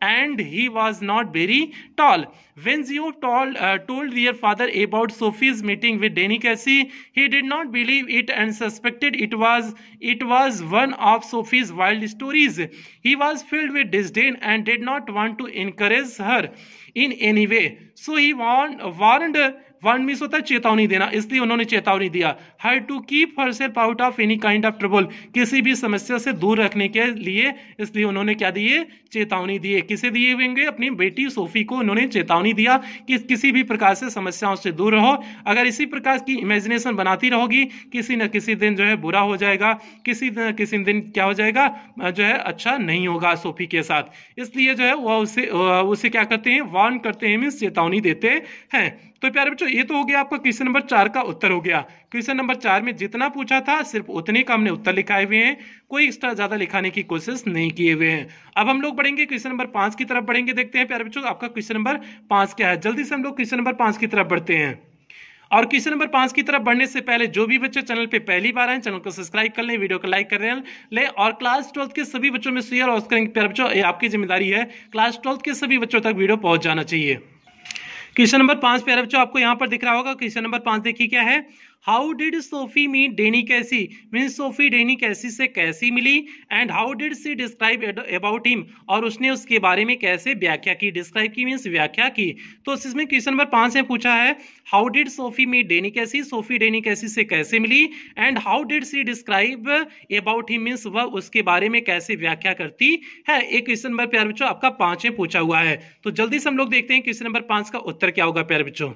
and he was not very tall. When Zio told, uh, told their father about Sophie's meeting with Danny Cassie, he did not believe it and suspected it was it was one of Sophie's wild stories. He was filled with disdain and did not want to encourage her in any way. So he warned, warned वन means होता है चेतावनी देना इसलिए उन्होंने चेतावनी दिया her to keep herself out of any kind of trouble किसी भी समस्या से दूर रखने के लिए इसलिए उन्होंने क्या दिए चेतावनी दिए किसे दिए होंगे अपनी बेटी सोफी को उन्होंने चेतावनी दिया कि किसी भी प्रकार से समस्याओं से दूर रहो अगर इसी प्रकार की इमेजिनेशन बनाती रहोगी किसी न किसी दिन जो है बुरा हो जाएगा किसी न किसी दिन क्या हो जाएगा जो है अच्छा नहीं होगा सोफी के साथ इसलिए जो है वह उसे उसे क्या करते हैं वार्न करते हैं मीन्स चेतावनी देते हैं तो प्यारे बच्चों ये तो हो गया आपका क्वेश्चन नंबर चार का उत्तर हो गया क्वेश्चन नंबर चार में जितना पूछा था सिर्फ उतने का हमने उत्तर लिखाए हुए हैं कोई एक्स्ट्रा ज्यादा लिखाने की कोशिश नहीं किए हुए हैं अब हम लोग बढ़ेंगे क्वेश्चन नंबर पांच की तरफ बढ़ेंगे देखते हैं प्यारे बच्चों आपका क्वेश्चन नंबर पांच क्या है जल्दी से हम लोग क्वेश्चन नंबर पांच की तरफ बढ़ते हैं और क्वेश्चन नंबर पांच की तरफ बढ़ने से पहले जो भी बच्चे चैनल पे पहली बार आए चैनल को सब्सक्राइब कर लें वीडियो को लाइक कर ले और क्लास ट्वेल्थ के सभी बच्चों में शेयर और करेंगे प्यार बच्चों ये आपकी जिम्मेदारी है क्लास ट्वेल्थ के सभी बच्चों तक वीडियो पहुंच जाना चाहिए क्वेश्चन नंबर पांच अरब जो आपको यहां पर दिख रहा होगा क्वेश्चन नंबर पांच देखिए क्या है how did Sophie meet Danny Casey mean Sophie Danny Casey से कैसी मिली and how did she describe about him और उसने उसके बारे में कैसे व्याख्या की डिस्क्राइब की मीन्स व्याख्या की तो इसमें क्वेश्चन नंबर पांच से पूछा है how did Sophie meet Danny Casey Sophie Danny Casey से कैसे मिली and how did she describe about him means वह उसके बारे में कैसे व्याख्या करती है एक क्वेश्चन नंबर प्यार बच्चों आपका पांच में पूछा हुआ है तो जल्दी से हम लोग देखते हैं क्वेश्चन नंबर पांच का उत्तर क्या होगा प्यार बच्चों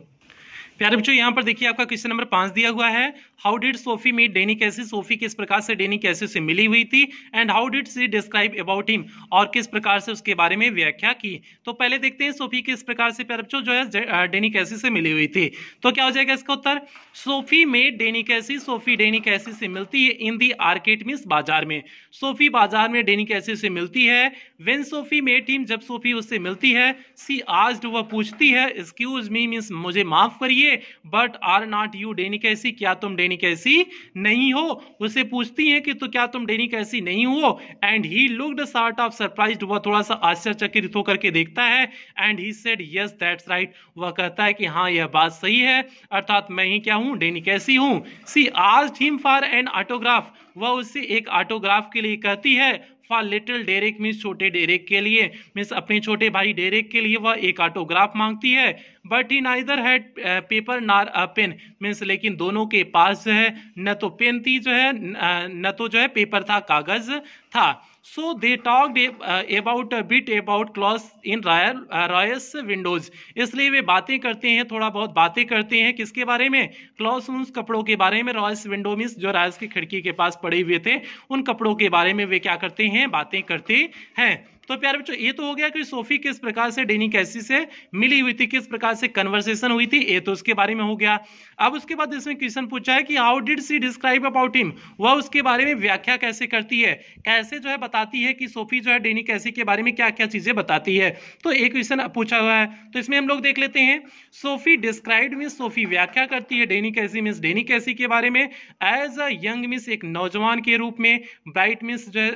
प्यारे बच्चों यहाँ पर देखिए आपका क्वेश्चन नंबर पांच दिया हुआ है how did Sophie meet Danny Casey Sophie किस प्रकार से डेनी कैसे से मिली हुई थी and how did she describe about him और किस प्रकार से उसके बारे में व्याख्या की तो पहले देखते हैं सोफी किस प्रकार से बच्चों जो है डेनी कैसे से मिली हुई थी तो क्या हो जाएगा इसका उत्तर सोफी में डेनी कैसे सोफी डेनी कैसे से मिलती है इन दी आर्केट मीन बाजार में सोफी बाजार में डेनी कैसे से मिलती है वेन सोफी मेट हिम जब सोफी उससे मिलती है सी आज वह पूछती है एक्सक्यूज मी मीन्स मुझे माफ करिए but are not you Danny Casey क्या तुम डेनी डेनिक ऐसी नहीं हो उसे पूछती है कि तो क्या तुम डेनिक ऐसी नहीं हो and he looked sort of surprise वह थोड़ा सा आश्चर्यचकित होकर के देखता है and he said yes that's right वह कहता है कि हाँ यह बात सही है अर्थात मैं ही क्या हूँ डेनिक ऐसी हूँ सी आज थीम फॉर एंड ऑटोग्राफ वह उसे एक ऑटोग्राफ के लिए कहती है फॉर लिटिल डेरेक मीन्स छोटे डेरेक के लिए मीन्स अपने छोटे भाई डेरेक के लिए वह एक ऑटोग्राफ मांगती है but he neither had paper nor a pen means लेकिन दोनों के पास जो है न तो पेन थी जो है न uh, तो जो है पेपर था कागज था so they talked uh, about a bit about clause in Royce windows uh, इसलिए वे बातें करते हैं थोड़ा बहुत बातें करते हैं किसके बारे में क्लॉस उन कपड़ों के बारे में रॉयस विंडो मीन्स जो रॉयस की खिड़की के पास पड़े हुए थे उन कपड़ों के बारे में वे क्या करते हैं बातें करते हैं तो प्यारे बच्चों ये तो हो गया कि सोफी किस प्रकार से डेनी कैसी से मिली हुई थी किस प्रकार से कन्वर्सेशन हुई थी ये तो उसके बारे में हो गया अब उसके बाद इसमें क्वेश्चन पूछा है कि how did she describe about him वह उसके बारे में व्याख्या कैसे करती है कैसे जो है बताती है कि सोफी जो है डेनी कैसी के बारे में क्या क्या चीजें बताती है तो एक क्वेश्चन पूछा हुआ है तो इसमें हम लोग देख लेते हैं सोफी डिस्क्राइब मीन्स सोफी व्याख्या करती है डेनी कैसी मीन्स डेनी कैसी के बारे में एज अ यंग मीन्स एक नौजवान के रूप में ब्राइट मीन्स जो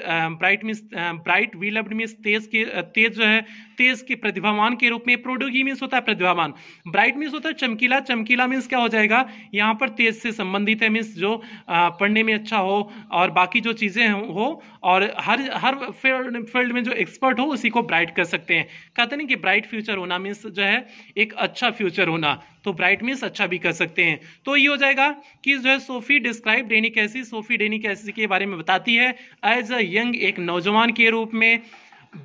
bright means bright beloved means तेज के तेज जो है तेज के प्रतिभावान के रूप में प्रोडोगी मीन्स होता है प्रतिभावान ब्राइट मीन्स होता है चमकीला चमकीला मीन्स क्या हो जाएगा यहाँ पर तेज से संबंधित है मीन्स जो पढ़ने में अच्छा हो और बाकी जो चीज़ें हो और हर हर फील्ड में जो एक्सपर्ट हो उसी को ब्राइट कर सकते हैं कहते नहीं कि ब्राइट फ्यूचर होना मीन्स जो है एक अच्छा फ्यूचर होना तो ब्राइट मीन्स अच्छा भी कर सकते हैं तो ये हो जाएगा कि जो है सोफी डिस्क्राइब डेनिक ऐसी सोफी डेनिक ऐसी के बारे में बताती है एज अ यंग एक नौजवान के रूप में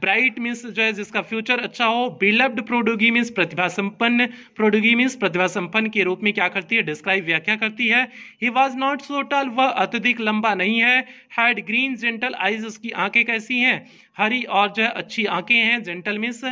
ब्राइट मीन्स जो है जिसका फ्यूचर अच्छा हो बिलव्ड प्रोडोगी मीन्स प्रतिभा संपन्न प्रोडोगी मीन्स प्रतिभा संपन्न के रूप में क्या करती है डिस्क्राइब व्याख्या करती है ही वॉज नॉट सो टल वह अत्यधिक लंबा नहीं है हैड ग्रीन जेंटल आइज उसकी आंखें कैसी हैं हरी और जो है अच्छी आंखें हैं जेंटल मिस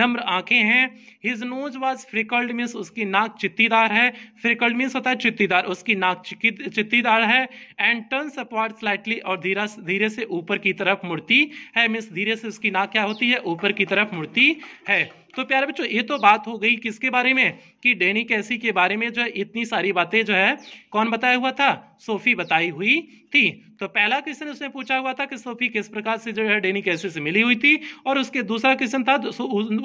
नम्र आंखें हैं his nose was freckled means उसकी नाक चित्तीदार है फ्रिकल्ड मिस होता है चित्तीदार उसकी नाक चित्तीदार है एंड टर्न सपॉर्ट स्लाइटली और धीरा धीरे से ऊपर की तरफ मुड़ती है मिस धीरे से उसकी नाक क्या होती है ऊपर की तरफ मुड़ती है तो प्यारे बच्चों ये तो बात हो गई किसके बारे में कि डेनी कैसी के बारे में जो है इतनी सारी बातें जो है कौन बताया हुआ था सोफी बताई हुई थी तो पहला क्वेश्चन उसने पूछा हुआ था कि सोफी किस प्रकार से जो है डेनी कैसी से मिली हुई थी और उसके दूसरा क्वेश्चन था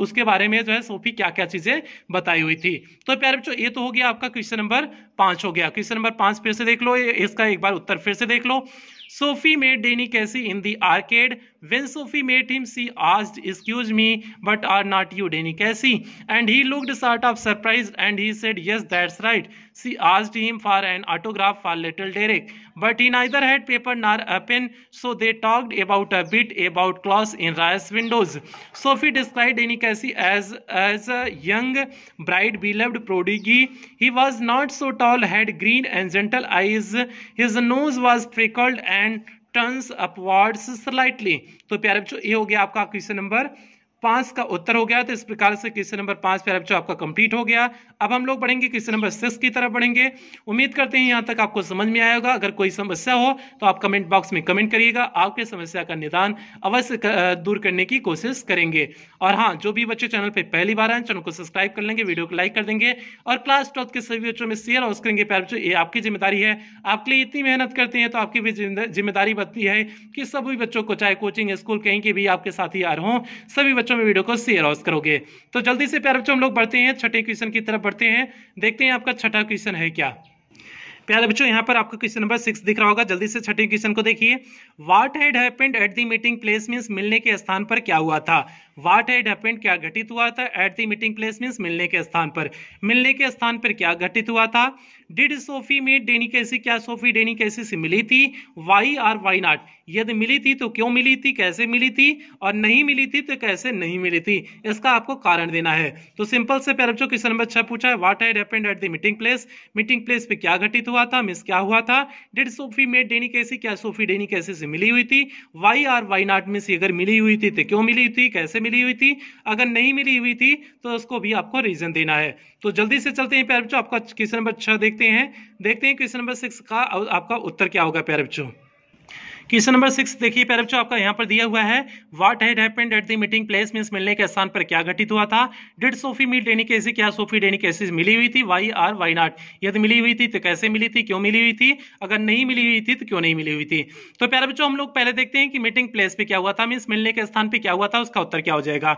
उसके बारे में जो है सोफी क्या क्या चीजें बताई हुई थी तो प्यारे बच्चों ये तो हो गया आपका क्वेश्चन नंबर पांच हो गया क्वेश्चन नंबर पांच फिर से देख लो इसका एक बार उत्तर फिर से देख लो Sophie made Danny Casey in the arcade. When Sophie met him, she asked, Excuse me, but are not you Danny Casey? And he looked sort of surprised and he said, Yes, that's right. She asked him for an autograph for little Derek. But in either had paper nor a pen so they talked about a bit about clothes in Royce windows Sophie described Danny Casey as as a young bright beloved prodigy he was not so tall had green and gentle eyes his nose was freckled and turns upwards slightly तो प्यारे बच्चों ये हो गया आपका question number पांच का उत्तर हो गया तो इस प्रकार से क्वेश्चन नंबर पांच प्यारे जो आपका कंप्लीट हो गया अब हम लोग बढ़ेंगे क्वेश्चन नंबर सिक्स की तरफ बढ़ेंगे उम्मीद करते हैं यहां तक आपको समझ में होगा अगर कोई समस्या हो तो आप कमेंट बॉक्स में कमेंट करिएगा आपके समस्या का निदान अवश्य दूर करने की कोशिश करेंगे और हाँ जो भी बच्चे चैनल पर पहली बार आए चैनल को सब्सक्राइब कर लेंगे वीडियो को लाइक कर देंगे और क्लास ट्वेल्थ के सभी बच्चों में शेयर हाउस करेंगे पैर बच्चों ये आपकी जिम्मेदारी है आपके लिए इतनी मेहनत करते हैं तो आपकी भी जिम्मेदारी बनती है कि सभी बच्चों को चाहे कोचिंग स्कूल कहीं के भी आपके ही आ रहे हों सभी बच्चों बच्चों में वीडियो को शेयर आउट करोगे तो जल्दी से प्यारे बच्चों हम लोग बढ़ते हैं छठे क्वेश्चन की तरफ बढ़ते हैं देखते हैं आपका छठा क्वेश्चन है क्या प्यारे बच्चों यहाँ पर आपका क्वेश्चन नंबर सिक्स दिख रहा होगा जल्दी से छठे क्वेश्चन को देखिए what had happened at the meeting place means मिलने के स्थान पर क्या हुआ था वाट हेड हैपेंड क्या घटित हुआ था at the meeting place means मिलने के स्थान पर मिलने के स्थान पर क्या घटित हुआ था डिड सोफी में डेनी कैसी क्या सोफी डेनी कैसी से मिली थी वाई आर वाई नॉट यदि मिली थी तो क्यों मिली थी कैसे मिली थी और नहीं मिली थी तो कैसे नहीं मिली थी इसका आपको कारण देना है तो सिंपल से प्यारे बच्चों क्वेश्चन नंबर छह पूछा है what had happened at the meeting place meeting place पे क्या घटित हुआ था मिस क्या हुआ था डिड सोफी में डेनी कैसी क्या सोफी डेनी कैसे से मिली हुई थी why are why not miss अगर मिली हुई थी तो क्यों मिली थी कैसे मिली हुई थी अगर नहीं मिली हुई थी तो उसको भी आपको रीजन देना है तो जल्दी से चलते हैं प्यारे बच्चों आपका क्वेश्चन नंबर छह देख देखते हैं देखते हैं क्वेश्चन नंबर सिक्स का आपका उत्तर क्या होगा प्यारे बच्चों क्वेश्चन नंबर सिक्स देखिए प्यारे बच्चों आपका यहाँ पर दिया हुआ है what had happened at the meeting place means मिलने के स्थान पर क्या घटित हुआ था डिड सोफी मीट डेनी कैसे क्या सोफी डेनी कैसे मिली हुई थी वाई आर वाई नॉट यदि मिली हुई थी तो कैसे मिली थी क्यों मिली हुई थी अगर नहीं मिली हुई थी तो क्यों नहीं मिली हुई थी तो प्यारे बच्चों हम लोग पहले देखते हैं कि मीटिंग प्लेस पे क्या हुआ था मीन्स मिलने के स्थान पर क्या हुआ था उसका उत्तर क्या हो जाएगा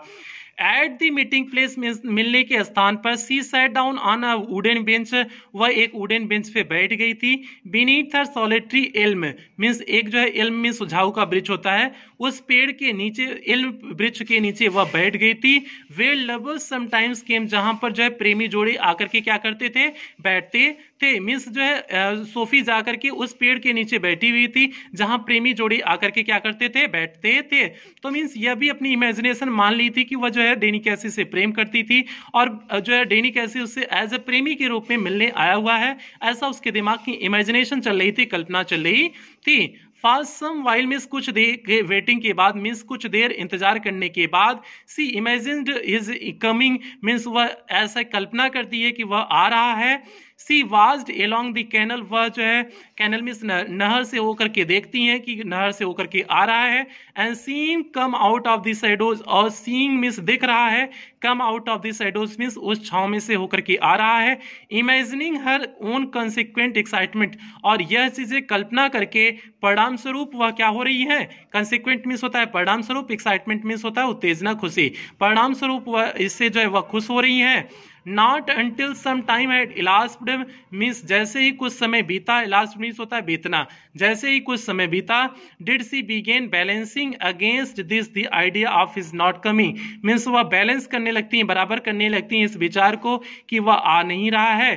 एट द मीटिंग प्लेस मिलने के स्थान पर she set down on a wooden bench वह एक वुडन बेंच पे बैठ गई थी beneath her solitary elm means एक जो है एल्म में सुझाव का वृक्ष होता है उस पेड़ के नीचे एल्म वृक्ष के नीचे वह बैठ गई थी वे लवर्स समटाइम्स केम जहां पर जो है प्रेमी जोड़े आकर के क्या करते थे बैठते थे मीन्स जो है सोफी जाकर के उस पेड़ के नीचे बैठी हुई थी जहां प्रेमी जोड़ी आकर के क्या करते थे बैठते थे तो मीन्स यह भी अपनी इमेजिनेशन मान ली थी कि वह जो है डेनी कैसी से प्रेम करती थी और जो है डेनी कैसी उससे एज ए प्रेमी के रूप में मिलने आया हुआ है ऐसा उसके दिमाग की इमेजिनेशन चल रही थी कल्पना चल रही थी फास्ट सम वाइल मीन्स कुछ देर के वेटिंग के बाद मीन्स कुछ देर इंतजार करने के बाद she imagine his coming means वह ऐसा कल्पना करती है कि वह आ रहा है she walked along the canal वह जो है कैनल मीन नहर से होकर के देखती हैं कि नहर से होकर के आ रहा है and seem come out of the shadows और सींग मीन्स दिख रहा है come out of the means उस छाव में से होकर के आ रहा है imagining her own consequent excitement और यह चीजें कल्पना करके परिणाम स्वरूप वह क्या हो रही है कंसिक्वेंट मीन्स होता है परिणाम स्वरूप एक्साइटमेंट मीन्स होता है उत्तेजना खुशी परिणाम स्वरूप वह इससे जो है वह खुश हो रही है not until some time at last means जैसे ही कुछ समय बीता इलास्ट मीन्स होता है बीतना जैसे ही कुछ समय बीता did she begin balancing against this the idea of his not coming means वह बैलेंस करने लगती हैं बराबर करने लगती हैं इस विचार को कि वह आ नहीं रहा है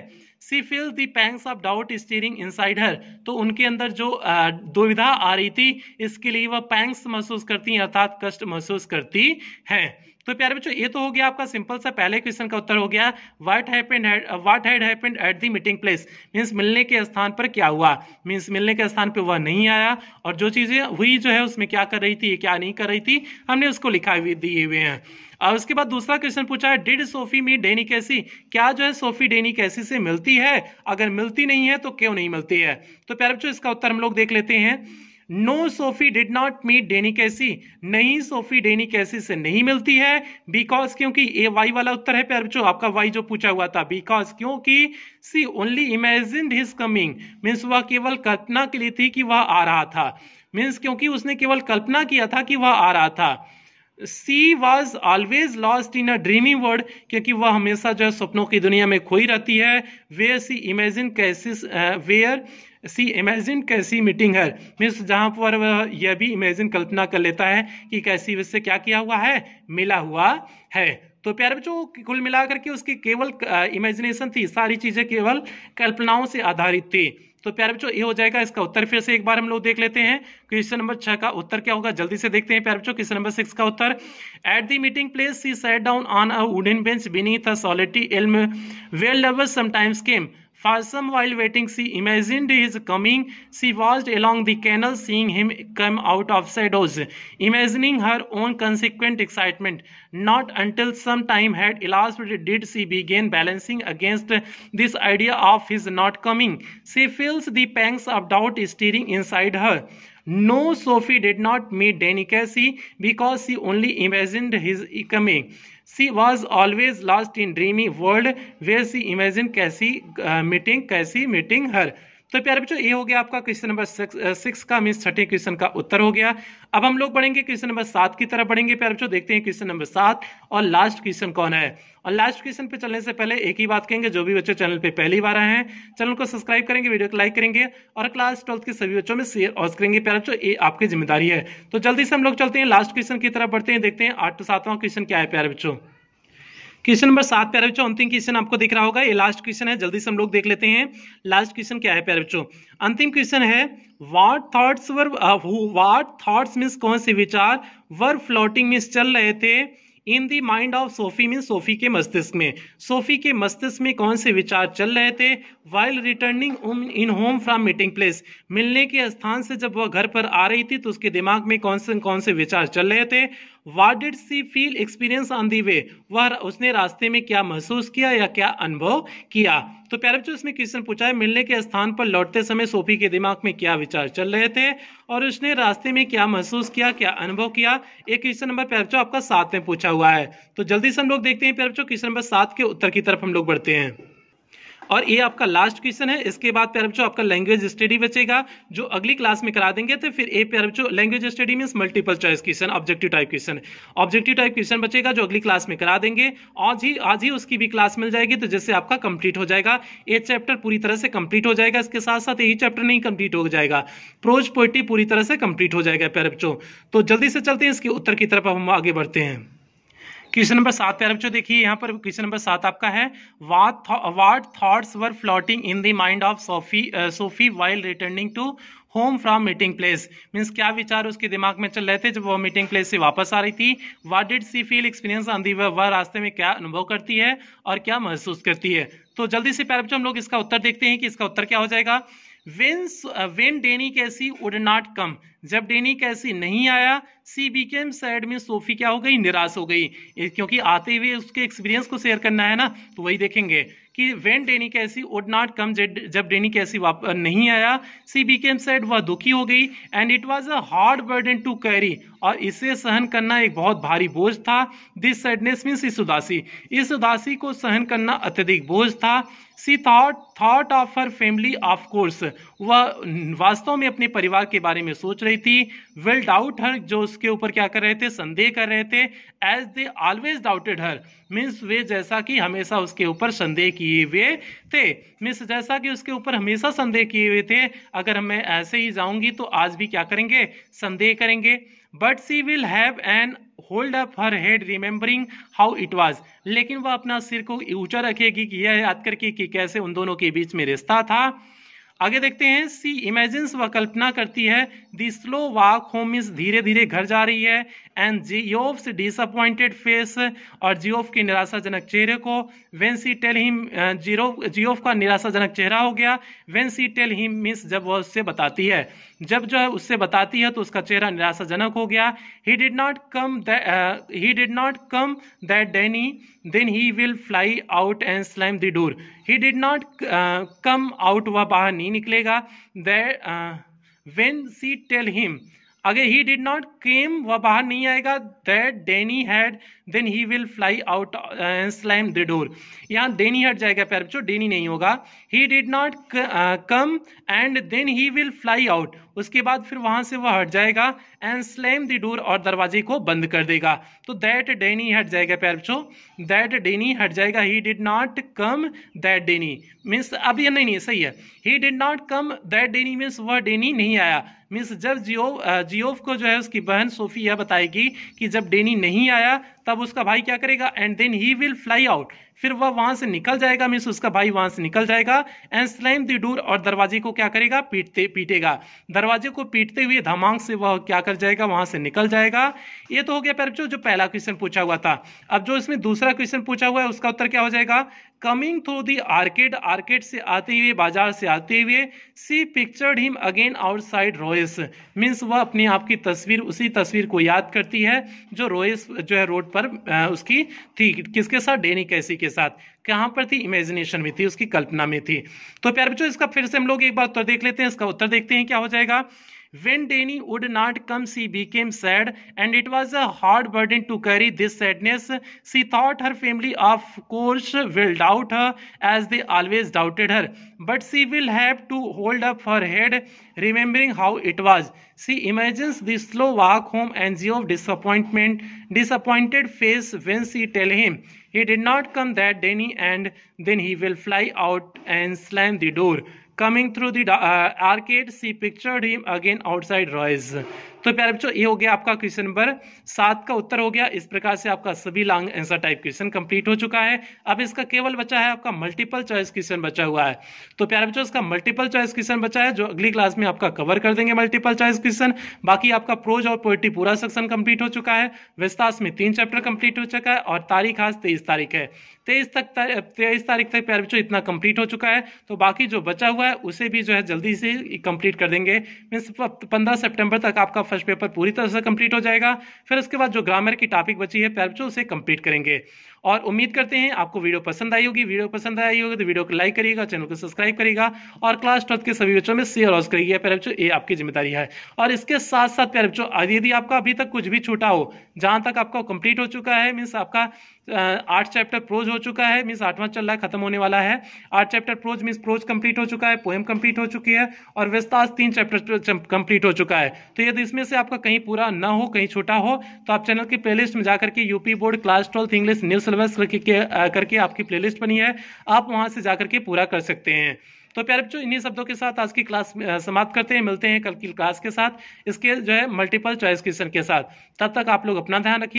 she feel the pangs of doubt stirring inside her तो उनके अंदर जो दुविधा आ रही थी इसके लिए वह पैंग्स महसूस करती हैं अर्थात कष्ट महसूस करती हैं तो प्यारे बच्चों ये तो हो गया आपका सिंपल सा पहले क्वेश्चन का उत्तर हो गया what happened what had happened at the meeting place means मिलने के स्थान पर क्या हुआ मींस मिलने के स्थान पर वह नहीं आया और जो चीज़ें हुई जो है उसमें क्या कर रही थी क्या नहीं कर रही थी हमने उसको लिखा दिए हुए हैं और उसके बाद दूसरा क्वेश्चन पूछा है did Sophie me deny Casey क्या जो है सोफी डेनी कैसी से मिलती है अगर मिलती नहीं है तो क्यों नहीं मिलती है तो प्यारे बच्चों इसका उत्तर हम लोग देख लेते हैं no Sophie did not meet Danny Casey नहीं सोफी डेनी कैसी से नहीं मिलती है बिकॉज क्योंकि ए वाई वाला उत्तर है प्यार बच्चों आपका वाई जो पूछा हुआ था बिकॉज क्योंकि she only imagine his coming means वह केवल कल्पना के लिए थी कि वह आ रहा था मीन्स क्योंकि उसने केवल कल्पना किया था कि वह आ रहा था she was always lost in a dreamy world क्योंकि वह हमेशा जो है सपनों की दुनिया में खोई रहती है वेयर सी इमेजिन कैसिस वेयर सी इमेजिन कैसी मीटिंग है मीन्स जहाँ पर वह यह भी इमेजिन कल्पना कर लेता है कि कैसी उससे क्या किया हुआ है मिला हुआ है तो प्यारे बच्चों कुल मिलाकर के उसकी केवल इमेजिनेशन थी सारी चीज़ें केवल कल्पनाओं से आधारित थी तो प्यारे बच्चों ये हो जाएगा इसका उत्तर फिर से एक बार हम लोग देख लेते हैं क्वेश्चन नंबर छह का उत्तर क्या होगा जल्दी से देखते हैं प्यारे बच्चों क्वेश्चन नंबर सिक्स का उत्तर at the meeting place she set down on a wooden bench beneath a solitary elm well lovers sometimes came For some while waiting, she imagined his coming. She watched along the canal, seeing him come out of shadows, imagining her own consequent excitement. Not until some time had elapsed did she begin balancing against this idea of his not coming. She feels the pangs of doubt stirring inside her. No, Sophie did not meet Cassie because she only imagined his coming. She was always lost in dreamy world where she imagined Cassie uh, meeting Cassie meeting her. तो प्यारे बच्चों ये हो गया आपका question number six का mean छठे question का उत्तर हो गया अब हम लोग बढ़ेंगे क्वेश्चन नंबर सात की तरफ बढ़ेंगे प्यारे बच्चों देखते हैं क्वेश्चन नंबर सात और लास्ट क्वेश्चन कौन है और लास्ट क्वेश्चन पे चलने से पहले एक ही बात कहेंगे जो भी बच्चे चैनल पे पहली बार आए हैं चैनल को सब्सक्राइब करेंगे वीडियो को लाइक करेंगे और क्लास ट्वेल्थ के सभी बच्चों में शेयर और करेंगे प्यारे बच्चों ये आपकी जिम्मेदारी है तो जल्दी से हम लोग चलते हैं लास्ट क्वेश्चन की तरफ बढ़ते हैं देखते हैं आठ तो सातवां क्वेश्चन क्या है प्यारे बच्चों क्वेश्चन नंबर सात प्यारे बच्चों अंतिम क्वेश्चन आपको दिख रहा होगा ये लास्ट क्वेश्चन है जल्दी से हम लोग देख लेते हैं लास्ट क्वेश्चन क्या है प्यारे बच्चों अंतिम क्वेश्चन है what thoughts were what thoughts means कौन से विचार वर फ्लोटिंग मीन्स चल रहे थे in the mind of Sophie mean Sophie के मस्तिष्क में सोफी के मस्तिष्क में कौन से विचार चल रहे थे while returning in home from meeting place मिलने के स्थान से जब वह घर पर आ रही थी तो उसके दिमाग में कौन से कौन से विचार चल रहे थे what did she feel experience on the way वह उसने रास्ते में क्या महसूस किया या क्या अनुभव किया तो प्यारे बच्चों इसमें क्वेश्चन पूछा है मिलने के स्थान पर लौटते समय सोफी के दिमाग में क्या विचार चल रहे थे और उसने रास्ते में क्या महसूस किया क्या अनुभव किया ये क्वेश्चन नंबर प्यारे बच्चों आपका सात में पूछा हुआ है तो जल्दी से हम लोग देखते हैं प्यारे बच्चों क्वेश्चन नंबर सात के उत्तर की तरफ हम लोग बढ़ते हैं और ये आपका लास्ट क्वेश्चन है इसके बाद प्यार बच्चों आपका लैंग्वेज स्टडी बचेगा जो अगली क्लास में करा देंगे तो फिर ये प्यार बच्चों language study mean multiple choice question objective type question objective type question बचेगा जो अगली क्लास में करा देंगे आज ही आज ही उसकी भी क्लास मिल जाएगी तो जिससे आपका कंप्लीट हो जाएगा ये चैप्टर पूरी तरह से कंप्लीट हो जाएगा इसके साथ साथ यही चैप्टर नहीं कंप्लीट हो जाएगा प्रोज पोइट्री पूरी तरह से कंप्लीट हो जाएगा प्यार बच्चों तो जल्दी से चलते हैं इसके उत्तर की तरफ हम आगे बढ़ते हैं क्वेश्चन नंबर सात अरब जो देखिए यहाँ पर क्वेश्चन नंबर सात आपका है what thoughts were floating in the mind of Sophie Sophie while returning to home from meeting place means क्या विचार उसके दिमाग में चल रहे थे जब वो मीटिंग प्लेस से वापस आ रही थी what did she feel experience on the वह रास्ते में क्या अनुभव करती है और क्या महसूस करती है तो जल्दी से पैर बच्चों हम लोग इसका उत्तर देखते हैं कि इसका उत्तर क्या हो जाएगा when uh, when डेनी कैसी वुड नॉट कम जब डेनी कैसी नहीं आया सी बी बीकेम साइड में सोफी क्या हो गई निराश हो गई क्योंकि आते हुए उसके एक्सपीरियंस को शेयर करना है ना तो वही देखेंगे कि वेन डेनी कैसी वुड नॉट कम जब डेनी कैसी नहीं आया सी बी बीकेम साइड वह दुखी हो गई and it was a hard burden to carry और इसे सहन करना एक बहुत भारी बोझ था दिस सैडनेस मीन्स इस उदासी इस उदासी को सहन करना अत्यधिक बोझ था she thought thought of her family of course वह वास्तव में अपने परिवार के बारे में सोच रही थी वेल डाउट हर जो उसके ऊपर क्या कर रहे थे संदेह कर रहे थे as they always doubted her means वे जैसा कि हमेशा उसके ऊपर संदेह किए हुए थे मीन्स जैसा कि उसके ऊपर हमेशा संदेह किए हुए थे अगर मैं ऐसे ही जाऊंगी तो आज भी क्या करेंगे संदेह करेंगे but she will have an hold up her head remembering how it was लेकिन वह अपना सिर को ऊंचा रखेगी कि यह याद करके कि कैसे उन दोनों के बीच में रिश्ता था आगे देखते हैं सी इमेजिन्स वह कल्पना करती है the slow walk home is धीरे धीरे घर जा रही है एंड जियोफ्स डिसअपॉइंटेड फेस और जियोफ के निराशाजनक चेहरे को when she tell him zero Geoff का निराशाजनक चेहरा हो गया when she tell him miss जब वह उससे बताती है जब जो है उससे बताती है तो उसका चेहरा निराशाजनक हो गया he did not come he did not come that Danny then he will fly out and slam the door he did not come out वह बाहर नहीं निकलेगा वेन सी टेल हिम अगर ही डिड नॉट केम वह बाहर नहीं आएगा that Danny had then he will fly out slam the door यहाँ देन ही हट जाएगा प्यार बच्चों देन ही नहीं होगा he did not come and then he will fly out उसके बाद फिर वहां से वह हट जाएगा एंड स्लैम द डोर और दरवाजे को बंद कर देगा तो दैट डेनी हट जाएगा प्यार बच्चों दैट डेनी हट जाएगा he did not come that Danny means अब यह नहीं, नहीं सही है he did not come that Danny means वह डेनी नहीं आया मीन्स जब जियो uh, जियोफ को जो है उसकी बहन सोफी यह बताएगी कि जब डेनी नहीं आया तब उसका भाई क्या करेगा and then he will fly out फिर वह वहां से निकल जाएगा मीन्स उसका भाई वहां से निकल जाएगा एंड स्लैम द डोर और दरवाजे को क्या करेगा पीटते पीटेगा दरवाजे को पीटते हुए धमांग से वह क्या कर जाएगा वहां से निकल जाएगा ये तो हो गया पैर जो पहला क्वेश्चन पूछा हुआ था अब जो इसमें दूसरा क्वेश्चन पूछा हुआ है उसका उत्तर क्या हो जाएगा coming through the arcade arcade से आते हुए बाजार से आते हुए she pictured him again outside Royce means वह अपने आप की तस्वीर उसी तस्वीर को याद करती है जो रोयस जो है रोड पर उसकी थी किसके साथ डेनी कैसी के साथ कहाँ पर थी इमेजिनेशन में थी उसकी कल्पना में थी तो प्यार बच्चों इसका फिर से हम लोग एक बार उत्तर देख लेते हैं इसका उत्तर देखते हैं क्या हो जाएगा When Danny would not come, she became sad, and it was a hard burden to carry this sadness. She thought her family, of course, will doubt her as they always doubted her, but she will have to hold up her head, remembering how it was. She imagines the slow walk home and the of disappointment, disappointed face when she tell him he did not come that Danny, and then he will fly out and slam the door. Coming through the uh, arcade, she pictured him again outside Roy's. तो प्यारे बच्चों ये हो गया आपका question number सात का उत्तर हो गया इस प्रकार से आपका सभी long answer type question complete हो चुका है अब इसका केवल बचा है आपका मल्टीपल चॉइस क्वेश्चन बचा हुआ है तो प्यारे बच्चों इसका मल्टीपल चॉइस क्वेश्चन बचा है जो अगली क्लास में आपका कवर कर देंगे मल्टीपल चॉइस क्वेश्चन बाकी आपका प्रोज और पोइट्री पूरा सेक्शन कंप्लीट हो चुका है विस्तार में तीन चैप्टर कंप्लीट हो चुका है और तारीख आज तेईस तारीख है तेईस तक तेईस तारीख तक प्यारे बच्चों इतना कंप्लीट हो चुका है तो बाकी जो बचा हुआ है उसे भी जो है जल्दी से कंप्लीट कर देंगे मीन्स पंद्रह सेप्टेम्बर तक आपका फर्स्ट पेपर पूरी तरह से कंप्लीट हो जाएगा फिर उसके बाद जो ग्रामर की टॉपिक बची है पैर उसे कंप्लीट करेंगे और उम्मीद करते हैं आपको वीडियो पसंद आई होगी वीडियो पसंद आई होगी तो वीडियो को लाइक करिएगा चैनल को सब्सक्राइब करिएगा और क्लास ट्वेल्थ के सभी बच्चों में शेयर और करिएगा पैर ये आपकी जिम्मेदारी है और इसके साथ साथ प्यारे यदि आपका अभी तक कुछ भी छूटा हो जहाँ तक आपका कंप्लीट हो चुका है मीन्स आपका आठ चैप्टर प्रोज हो चुका है मीन्स आठवां चल रहा है खत्म होने वाला है आठ chapter prose means prose complete हो चुका है पोएम कंप्लीट हो चुकी है और विस्तार तीन चैप्टर कंप्लीट हो चुका है तो यदि इसमें से आपका कहीं पूरा ना हो कहीं छोटा हो तो आप चैनल की प्लेलिस्ट में जाकर के UP board class twelfth English new syllabus करके आपकी प्लेलिस्ट बनी है आप वहां से जाकर के पूरा कर सकते हैं तो प्यारे बच्चों इन्हीं शब्दों के साथ आज की क्लास समाप्त करते हैं मिलते हैं कल की क्लास के साथ इसके जो है मल्टीपल चॉइस क्वेश्चन के साथ तब तक आप लोग अपना ध्यान रखिए